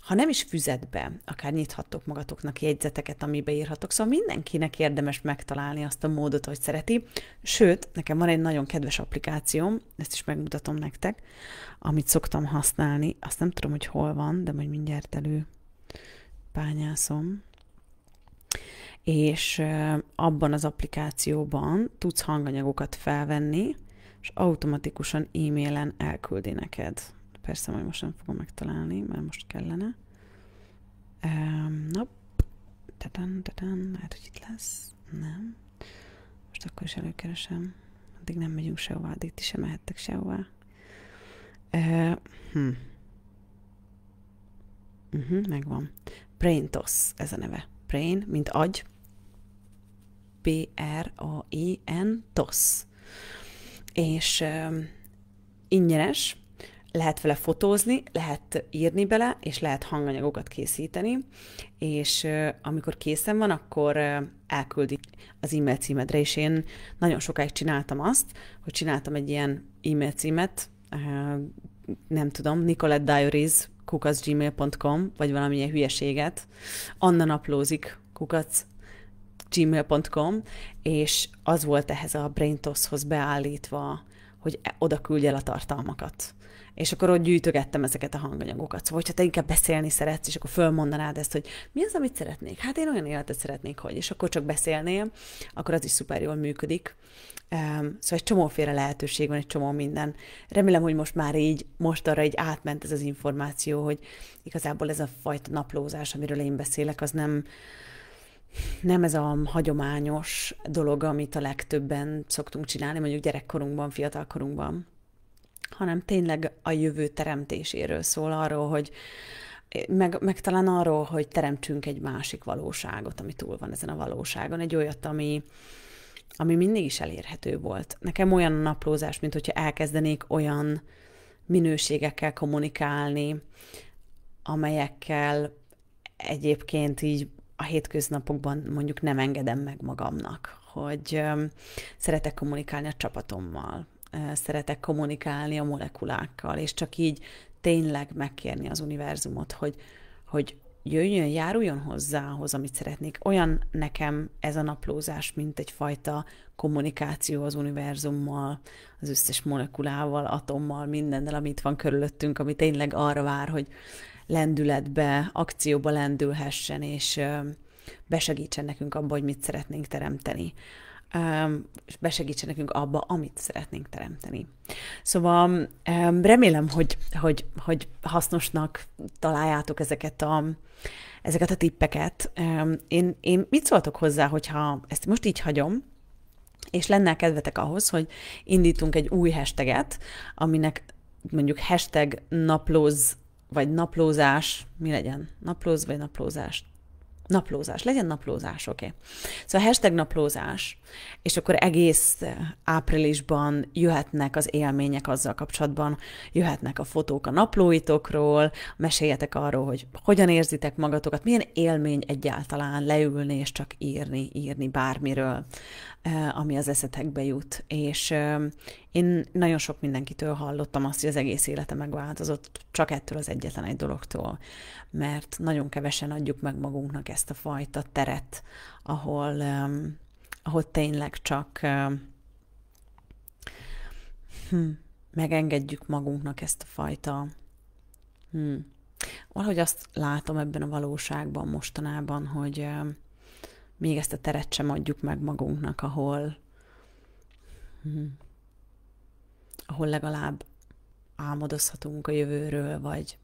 Ha nem is füzetbe, akár nyithattok magatoknak jegyzeteket, amibe írhatok. Szóval mindenkinek érdemes megtalálni azt a módot, hogy szereti. Sőt, nekem van egy nagyon kedves applikációm, ezt is megmutatom nektek, amit szoktam használni. Azt nem tudom, hogy hol van, de majd mindjárt elő pányászom és eh, abban az applikációban tudsz hanganyagokat felvenni, és automatikusan e-mailen elküldi neked. Persze majd most nem fogom megtalálni, mert most kellene. Um, na, tadán, tadán, lehet, hogy itt lesz. Nem. Most akkor is előkeresem. Addig nem megyünk sehová, addig ti sem mehettek sehová. Uh, hm. Uh-huh, megvan. Brain Toss, ez a neve. Brain, mint agy. P-R-A-I-N, Toss és ingyenes, lehet vele fotózni, lehet írni bele, és lehet hanganyagokat készíteni, és amikor készen van, akkor elküldi az e-mail címedre, és én nagyon sokáig csináltam azt, hogy csináltam egy ilyen e-mail címet, nem tudom, Nicolette Diaries, kukacgmail.com, vagy valamilyen hülyeséget, Anna naplózik, kukac gmail.com, és az volt ehhez a BrainTosshoz beállítva, hogy e, oda küldj el a tartalmakat. És akkor ott gyűjtögettem ezeket a hanganyagokat. Szóval, hogyha te inkább beszélni szeretsz, és akkor fölmondanád ezt, hogy mi az, amit szeretnék? Hát én olyan életet szeretnék, hogy. És akkor csak beszélnél, akkor az is szuper jól működik. Um, szóval egy csomóféle lehetőség van, egy csomó minden. Remélem, hogy most már így, most arra így átment ez az információ, hogy igazából ez a fajta naplózás, amiről én beszélek, az nem, nem ez a hagyományos dolog, amit a legtöbben szoktunk csinálni, mondjuk gyerekkorunkban, fiatalkorunkban, hanem tényleg a jövő teremtéséről szól, arról, hogy meg, meg talán arról, hogy teremtsünk egy másik valóságot, ami túl van ezen a valóságon, egy olyat, ami, ami mindig is elérhető volt. Nekem olyan naplózás, mint hogyha elkezdenék olyan minőségekkel kommunikálni, amelyekkel egyébként így a hétköznapokban mondjuk nem engedem meg magamnak, hogy szeretek kommunikálni a csapatommal, szeretek kommunikálni a molekulákkal, és csak így tényleg megkérni az univerzumot, hogy, hogy jöjjön, járuljon hozzá ahhoz, amit szeretnék. Olyan nekem ez a naplózás, mint egyfajta kommunikáció az univerzummal, az összes molekulával, atommal, mindennel, amit van körülöttünk, ami tényleg arra vár, hogy lendületbe, akcióba lendülhessen, és besegítsen nekünk abba, hogy mit szeretnénk teremteni és besegítsen nekünk abba, amit szeretnénk teremteni. Szóval remélem, hogy, hogy, hogy hasznosnak találjátok ezeket a, ezeket a tippeket. Én, én mit szóltok hozzá, hogyha ezt most így hagyom, és lenne kedvetek ahhoz, hogy indítunk egy új hashtaget, aminek mondjuk hashtag naplóz vagy naplózás, mi legyen? Naplóz vagy naplózás? Naplózás, legyen naplózás, oké. Okay. Szóval hashtag naplózás, és akkor egész eh, áprilisban jöhetnek az élmények azzal kapcsolatban, jöhetnek a fotók a naplóitokról, meséljetek arról, hogy hogyan érzitek magatokat, milyen élmény egyáltalán leülni és csak írni, írni bármiről ami az eszetekbe jut. És én nagyon sok mindenkitől hallottam azt, hogy az egész élete megváltozott csak ettől az egyetlen egy dologtól, mert nagyon kevesen adjuk meg magunknak ezt a fajta teret, ahol, ahol tényleg csak hm, megengedjük magunknak ezt a fajta hm, valahogy azt látom ebben a valóságban mostanában, hogy még ezt a teret sem adjuk meg magunknak, ahol, hm, ahol legalább álmodozhatunk a jövőről, vagy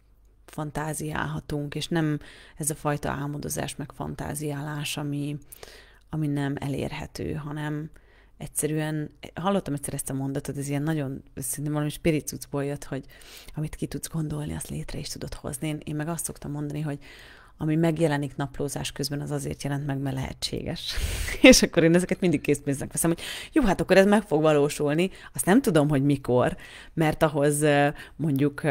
fantáziálhatunk, és nem ez a fajta álmodozás meg fantáziálás, ami, ami nem elérhető, hanem egyszerűen, hallottam egyszer ezt a mondatot, ez ilyen nagyon, szerintem valami spiricucból jött, hogy amit ki tudsz gondolni, azt létre is tudod hozni. Én, én meg azt szoktam mondani, hogy ami megjelenik naplózás közben, az azért jelent meg, mert lehetséges. és akkor én ezeket mindig készpénznek veszem, hogy jó, hát akkor ez meg fog valósulni, azt nem tudom, hogy mikor, mert ahhoz mondjuk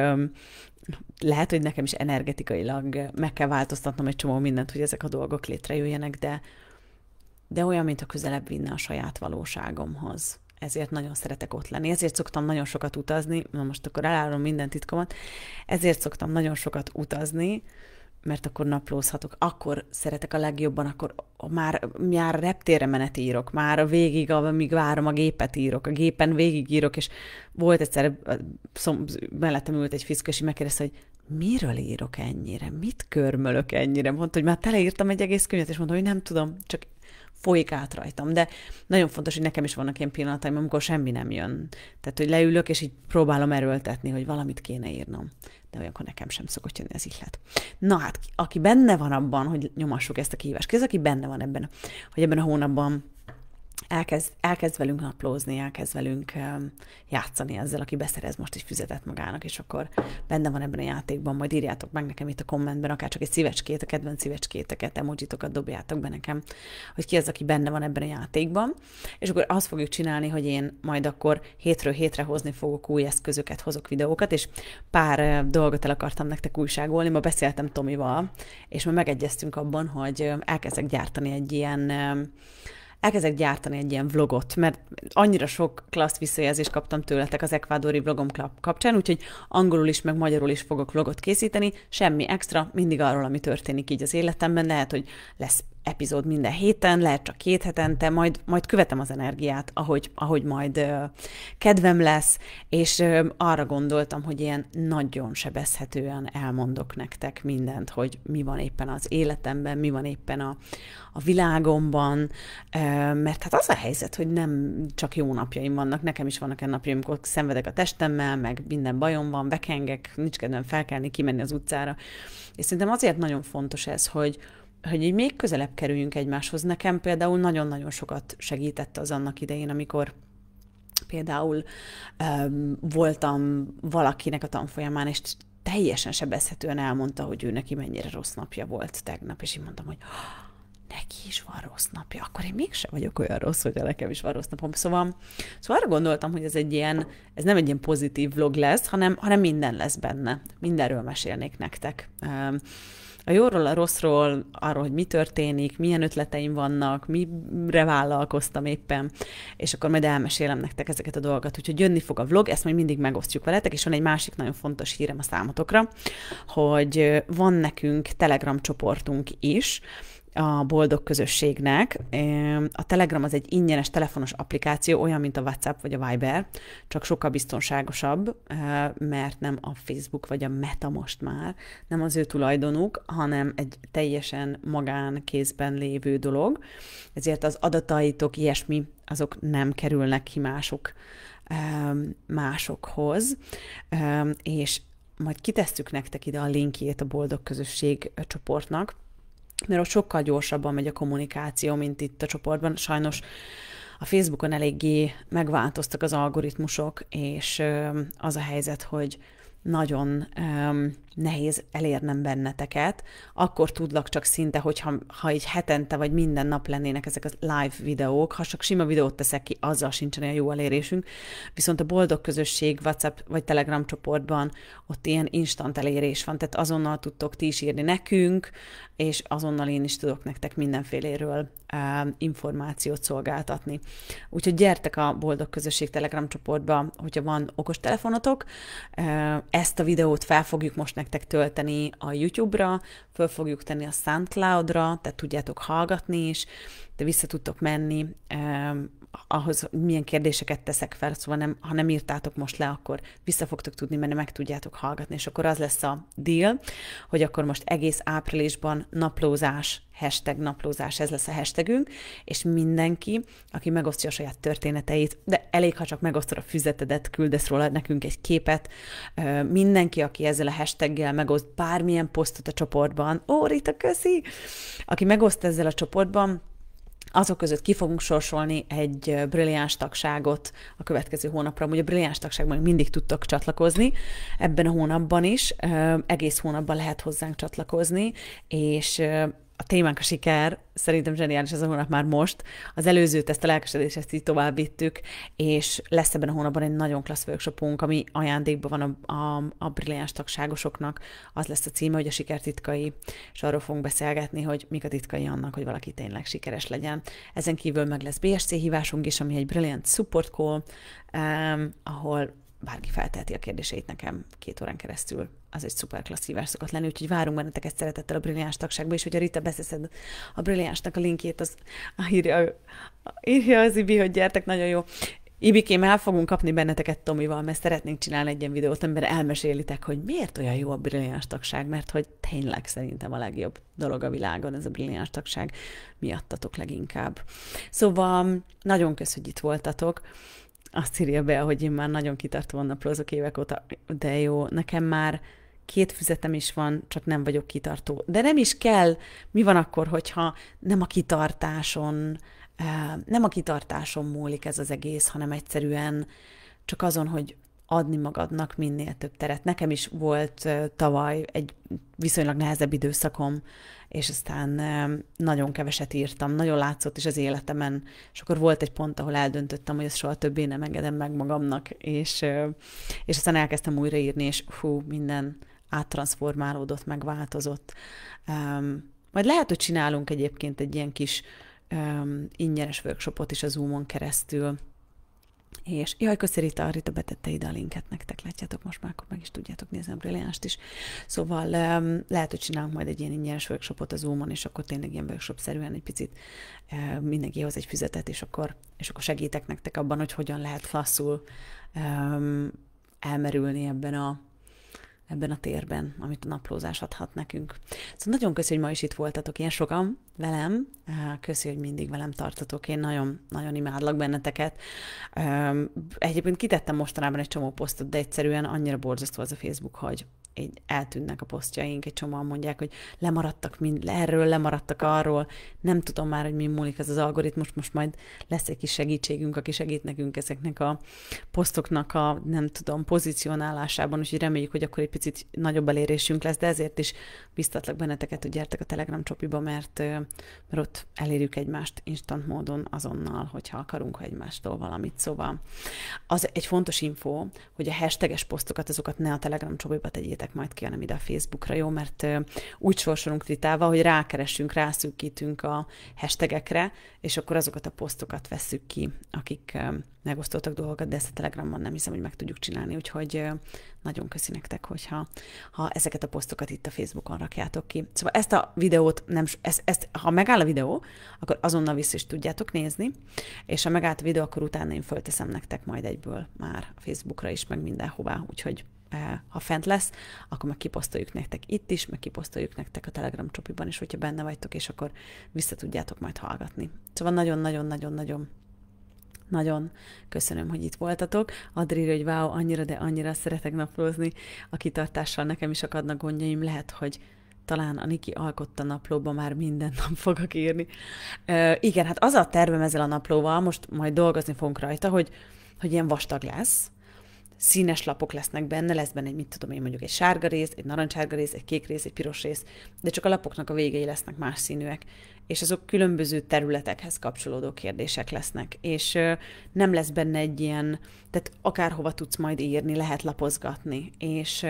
lehet, hogy nekem is energetikailag meg kell változtatnom egy csomó mindent, hogy ezek a dolgok létrejöjjenek, de, de olyan, mint a közelebb vinne a saját valóságomhoz. Ezért nagyon szeretek ott lenni. Ezért szoktam nagyon sokat utazni. Na most akkor elárulom minden titkomat. Ezért szoktam nagyon sokat utazni, mert akkor naplózhatok, akkor szeretek a legjobban, akkor már, már reptére menet írok, már a végig, amíg várom a gépet írok, a gépen végig írok, és volt egyszer, szom, mellettem ült egy fiszkösi, megkérdezte, hogy miről írok ennyire, mit körmölök ennyire? Mondta, hogy már teleírtam egy egész könyvet, és mondta, hogy nem tudom, csak folyik át rajtam. De nagyon fontos, hogy nekem is vannak ilyen pillanataim, amikor semmi nem jön. Tehát, hogy leülök, és így próbálom erőltetni, hogy valamit kéne írnom. De olyankor nekem sem szokott jönni az ihlet. Na hát, aki benne van abban, hogy nyomassuk ezt a kihívást, ki az, aki benne van ebben, hogy ebben a hónapban elkezd, elkezd velünk naplózni, elkezd velünk um, játszani ezzel, aki beszerez most egy füzetet magának, és akkor benne van ebben a játékban, majd írjátok meg nekem itt a kommentben, akár csak egy szívecskét, a kedvenc szívecskéteket, emojitokat dobjátok be nekem, hogy ki az, aki benne van ebben a játékban, és akkor azt fogjuk csinálni, hogy én majd akkor hétről hétre hozni fogok új eszközöket, hozok videókat, és pár uh, dolgot el akartam nektek újságolni, ma beszéltem Tomival, és ma megegyeztünk abban, hogy um, elkezdek gyártani egy ilyen um, elkezdek gyártani egy ilyen vlogot, mert annyira sok klassz visszajelzést kaptam tőletek az ekvádori vlogom kapcsán, úgyhogy angolul is, meg magyarul is fogok vlogot készíteni, semmi extra, mindig arról, ami történik így az életemben, lehet, hogy lesz epizód minden héten, lehet csak két hetente, majd, majd követem az energiát, ahogy, ahogy majd ö, kedvem lesz, és ö, arra gondoltam, hogy ilyen nagyon sebezhetően elmondok nektek mindent, hogy mi van éppen az életemben, mi van éppen a, a világomban, ö, mert hát az a helyzet, hogy nem csak jó napjaim vannak, nekem is vannak olyan napjaim, amikor szenvedek a testemmel, meg minden bajom van, bekengek, nincs kedvem felkelni, kimenni az utcára, és szerintem azért nagyon fontos ez, hogy, hogy így még közelebb kerüljünk egymáshoz. Nekem például nagyon-nagyon sokat segített az annak idején, amikor például um, voltam valakinek a tanfolyamán, és teljesen sebezhetően elmondta, hogy ő neki mennyire rossz napja volt tegnap, és így mondtam, hogy ah, neki is van rossz napja, akkor én mégsem vagyok olyan rossz, hogy a nekem is van rossz napom. Szóval, szóval arra gondoltam, hogy ez egy ilyen, ez nem egy ilyen pozitív vlog lesz, hanem, hanem minden lesz benne. Mindenről mesélnék nektek. Um, a jóról, a rosszról, arról, hogy mi történik, milyen ötleteim vannak, mire vállalkoztam éppen, és akkor majd elmesélem nektek ezeket a dolgokat. Úgyhogy jönni fog a vlog, ezt majd mindig megosztjuk veletek, és van egy másik nagyon fontos hírem a számotokra, hogy van nekünk Telegram csoportunk is, a boldog közösségnek. A Telegram az egy ingyenes telefonos applikáció, olyan, mint a WhatsApp vagy a Viber, csak sokkal biztonságosabb, eh, mert nem a Facebook vagy a Meta most már, nem az ő tulajdonuk, hanem egy teljesen magánkézben lévő dolog. Ezért az adataitok, ilyesmi, azok nem kerülnek ki mások másokhoz, és majd kitesszük nektek ide a linkjét a Boldog Közösség csoportnak, mert ott sokkal gyorsabban megy a kommunikáció, mint itt a csoportban. Sajnos a Facebookon eléggé megváltoztak az algoritmusok, és az a helyzet, hogy nagyon nehéz elérnem benneteket, akkor tudlak csak szinte, hogyha ha egy hetente vagy minden nap lennének ezek a live videók, ha csak sima videót teszek ki, azzal sincsen olyan jó elérésünk, viszont a boldog közösség WhatsApp vagy Telegram csoportban ott ilyen instant elérés van, tehát azonnal tudtok ti is írni nekünk, és azonnal én is tudok nektek mindenféléről uh, információt szolgáltatni. Úgyhogy gyertek a Boldog Közösség Telegram csoportba, hogyha van okostelefonotok, uh, ezt a videót fel fogjuk most nektek nektek tölteni a YouTube-ra, föl fogjuk tenni a SoundCloud-ra, tehát tudjátok hallgatni is, de vissza tudtok menni ahhoz milyen kérdéseket teszek fel, szóval nem, ha nem írtátok most le, akkor vissza fogtok tudni, mert meg tudjátok hallgatni, és akkor az lesz a deal, hogy akkor most egész áprilisban naplózás, hashtag naplózás, ez lesz a hashtagünk, és mindenki, aki megosztja a saját történeteit, de elég, ha csak megosztod a füzetedet, küldesz róla nekünk egy képet, mindenki, aki ezzel a hashtaggel megoszt bármilyen posztot a csoportban, ó, Rita, köszi! Aki megoszt ezzel a csoportban, azok között ki fogunk sorsolni egy brilliáns tagságot a következő hónapra. Ugye a brilliáns tagságban mindig tudtok csatlakozni, ebben a hónapban is, egész hónapban lehet hozzánk csatlakozni, és a témánk a siker, szerintem zseniális ez a hónap már most. Az előzőt, ezt a lelkesedést, ezt így tovább vittük, és lesz ebben a hónapban egy nagyon klassz workshopunk, ami ajándékban van a, a, a brilliáns tagságosoknak. Az lesz a címe, hogy a siker titkai, és arról fogunk beszélgetni, hogy mik a titkai annak, hogy valaki tényleg sikeres legyen. Ezen kívül meg lesz BSC hívásunk is, ami egy brilliant support call, um, ahol bárki felteheti a kérdéseit nekem két órán keresztül. Az egy szuper klassz hívás szokott lenni, úgyhogy várunk benneteket szeretettel a Brilliáns tagságba, és hogyha Rita beszeszed a Brilliánsnak a linkjét, az írja, írja az Ibi, hogy gyertek, nagyon jó. Ibikém, el fogunk kapni benneteket Tomival, mert szeretnénk csinálni egy ilyen videót, amiben elmesélitek, hogy miért olyan jó a brilliáns tagság, mert hogy tényleg szerintem a legjobb dolog a világon ez a brilliáns tagság, miattatok leginkább. Szóval nagyon kösz, hogy itt voltatok azt írja be, hogy én már nagyon kitartóan naplózok évek óta, de jó, nekem már két füzetem is van, csak nem vagyok kitartó. De nem is kell, mi van akkor, hogyha nem a kitartáson, eh, nem a kitartáson múlik ez az egész, hanem egyszerűen csak azon, hogy adni magadnak minél több teret. Nekem is volt eh, tavaly egy viszonylag nehezebb időszakom, és aztán nagyon keveset írtam, nagyon látszott is az életemen, és akkor volt egy pont, ahol eldöntöttem, hogy ezt soha többé nem engedem meg magamnak, és, és aztán elkezdtem újraírni, és hú, minden áttransformálódott, megváltozott. majd lehet, hogy csinálunk egyébként egy ilyen kis ingyenes workshopot is a Zoomon keresztül, és jaj, köszi Rita, Rita betette ide a linket nektek, látjátok most már, akkor meg is tudjátok nézni a brilliánst is. Szóval um, lehet, hogy csinálunk majd egy ilyen ingyenes workshopot az Zoom-on, és akkor tényleg ilyen workshop-szerűen egy picit uh, mindenki hoz egy füzetet, és akkor, és akkor segítek nektek abban, hogy hogyan lehet flaszul um, elmerülni ebben a ebben a térben, amit a naplózás adhat nekünk. Szóval nagyon köszi, hogy ma is itt voltatok ilyen sokan velem. Eh, köszi, hogy mindig velem tartotok. Én nagyon, nagyon imádlak benneteket. Egyébként kitettem mostanában egy csomó posztot, de egyszerűen annyira borzasztó az a Facebook, hogy így eltűnnek a posztjaink, egy csomóan mondják, hogy lemaradtak mind, erről, lemaradtak arról, nem tudom már, hogy mi múlik ez az algoritmus, most majd lesz egy kis segítségünk, aki segít nekünk ezeknek a posztoknak a, nem tudom, pozícionálásában, úgyhogy reméljük, hogy akkor egy picit nagyobb elérésünk lesz, de ezért is biztatlak benneteket, hogy gyertek a Telegram csopiba, mert, mert ott elérjük egymást instant módon azonnal, hogyha akarunk egymástól valamit. Szóval az egy fontos info, hogy a hashtages posztokat, azokat ne a Telegram csopiba tegyétek nektek majd ki, hanem ide a Facebookra, jó? Mert úgy sorsolunk titával, hogy rákeresünk, rászűkítünk a hashtagekre, és akkor azokat a posztokat veszük ki, akik megosztottak dolgokat, de ezt a Telegramban nem hiszem, hogy meg tudjuk csinálni, úgyhogy nagyon köszi nektek, hogyha ha ezeket a posztokat itt a Facebookon rakjátok ki. Szóval ezt a videót, nem, ezt, ezt, ha megáll a videó, akkor azonnal vissza is tudjátok nézni, és ha megállt a videó, akkor utána én fölteszem nektek majd egyből már a Facebookra is, meg mindenhová, úgyhogy ha fent lesz, akkor meg kiposztoljuk nektek itt is, meg kiposztoljuk nektek a Telegram csopiban is, hogyha benne vagytok, és akkor vissza tudjátok majd hallgatni. Szóval nagyon-nagyon-nagyon-nagyon nagyon köszönöm, hogy itt voltatok. Adri, hogy váó, annyira, de annyira szeretek naplózni. A kitartással nekem is akadnak gondjaim. Lehet, hogy talán a Niki alkotta naplóba már minden nap fogok írni. Ö, igen, hát az a tervem ezzel a naplóval, most majd dolgozni fogunk rajta, hogy, hogy ilyen vastag lesz, színes lapok lesznek benne, lesz benne egy, mit tudom én, mondjuk egy sárga rész, egy narancsárga rész, egy kék rész, egy piros rész, de csak a lapoknak a végei lesznek más színűek, és azok különböző területekhez kapcsolódó kérdések lesznek, és nem lesz benne egy ilyen, tehát akárhova tudsz majd írni, lehet lapozgatni, és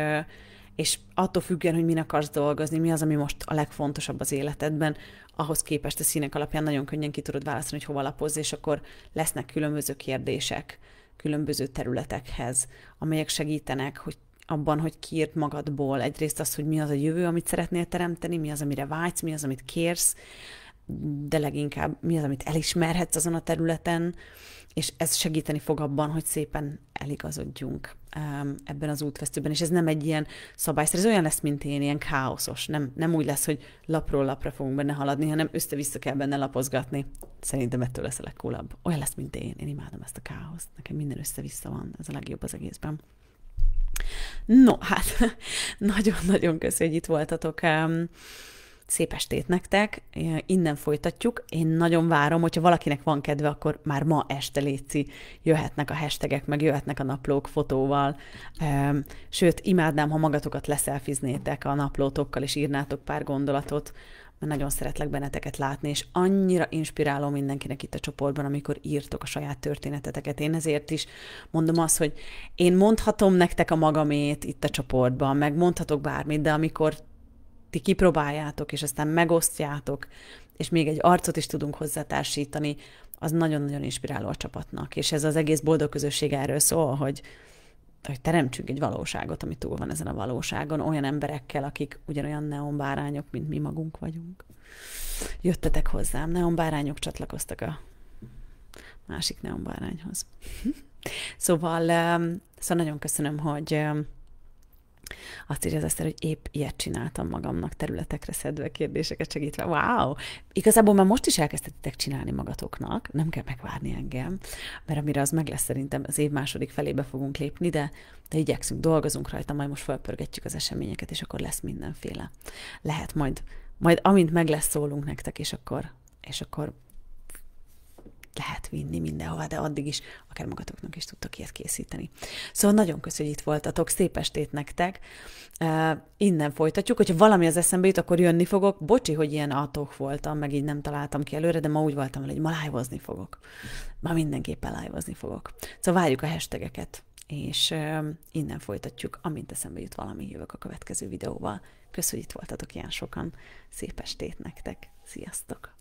és attól függően, hogy min akarsz dolgozni, mi az, ami most a legfontosabb az életedben, ahhoz képest a színek alapján nagyon könnyen ki tudod választani, hogy hova lapozz, és akkor lesznek különböző kérdések különböző területekhez, amelyek segítenek, hogy abban, hogy kiírt magadból egyrészt az, hogy mi az a jövő, amit szeretnél teremteni, mi az, amire vágysz, mi az, amit kérsz, de leginkább mi az, amit elismerhetsz azon a területen, és ez segíteni fog abban, hogy szépen eligazodjunk um, ebben az útvesztőben, és ez nem egy ilyen szabályszerű, ez olyan lesz, mint én, ilyen káoszos. Nem, nem úgy lesz, hogy lapról lapra fogunk benne haladni, hanem össze-vissza kell benne lapozgatni. Szerintem ettől lesz a legkulabb. Olyan lesz, mint én. Én imádom ezt a káoszt. Nekem minden össze-vissza van. Ez a legjobb az egészben. No, hát nagyon-nagyon köszönjük hogy itt voltatok. Um, Szép estét nektek, innen folytatjuk. Én nagyon várom, hogyha valakinek van kedve, akkor már ma este léci jöhetnek a hashtagek, meg jöhetnek a naplók fotóval. Sőt, imádnám, ha magatokat leszelfiznétek a naplótokkal, és írnátok pár gondolatot, mert nagyon szeretlek benneteket látni, és annyira inspiráló mindenkinek itt a csoportban, amikor írtok a saját történeteteket. Én ezért is mondom azt, hogy én mondhatom nektek a magamét itt a csoportban, meg mondhatok bármit, de amikor ti kipróbáljátok, és aztán megosztjátok, és még egy arcot is tudunk hozzátársítani, az nagyon-nagyon inspiráló a csapatnak. És ez az egész boldog közösség erről szól, hogy, hogy teremtsünk egy valóságot, ami túl van ezen a valóságon, olyan emberekkel, akik ugyanolyan neonbárányok, mint mi magunk vagyunk. Jöttetek hozzám, neonbárányok csatlakoztak a másik neonbárányhoz. szóval, szóval nagyon köszönöm, hogy azt írja az Eszter, hogy épp ilyet csináltam magamnak, területekre szedve kérdéseket segítve. Wow! Igazából már most is elkezdtetek csinálni magatoknak, nem kell megvárni engem, mert amire az meg lesz szerintem, az év második felébe fogunk lépni, de, de igyekszünk, dolgozunk rajta, majd most felpörgetjük az eseményeket, és akkor lesz mindenféle. Lehet majd, majd amint meg lesz szólunk nektek, és akkor, és akkor lehet vinni mindenhova, de addig is akár magatoknak is tudtok ilyet készíteni. Szóval nagyon köszönöm, hogy itt voltatok, szép estét nektek. Uh, innen folytatjuk, hogyha valami az eszembe jut, akkor jönni fogok. Bocsi, hogy ilyen atok voltam, meg így nem találtam ki előre, de ma úgy voltam, hogy ma lájvozni fogok. Ma mindenképpen lájvozni fogok. Szóval várjuk a hashtageket, és uh, innen folytatjuk, amint eszembe jut valami, jövök a következő videóval. Köszönjük, hogy itt voltatok ilyen sokan. Szép estét nektek. Sziasztok!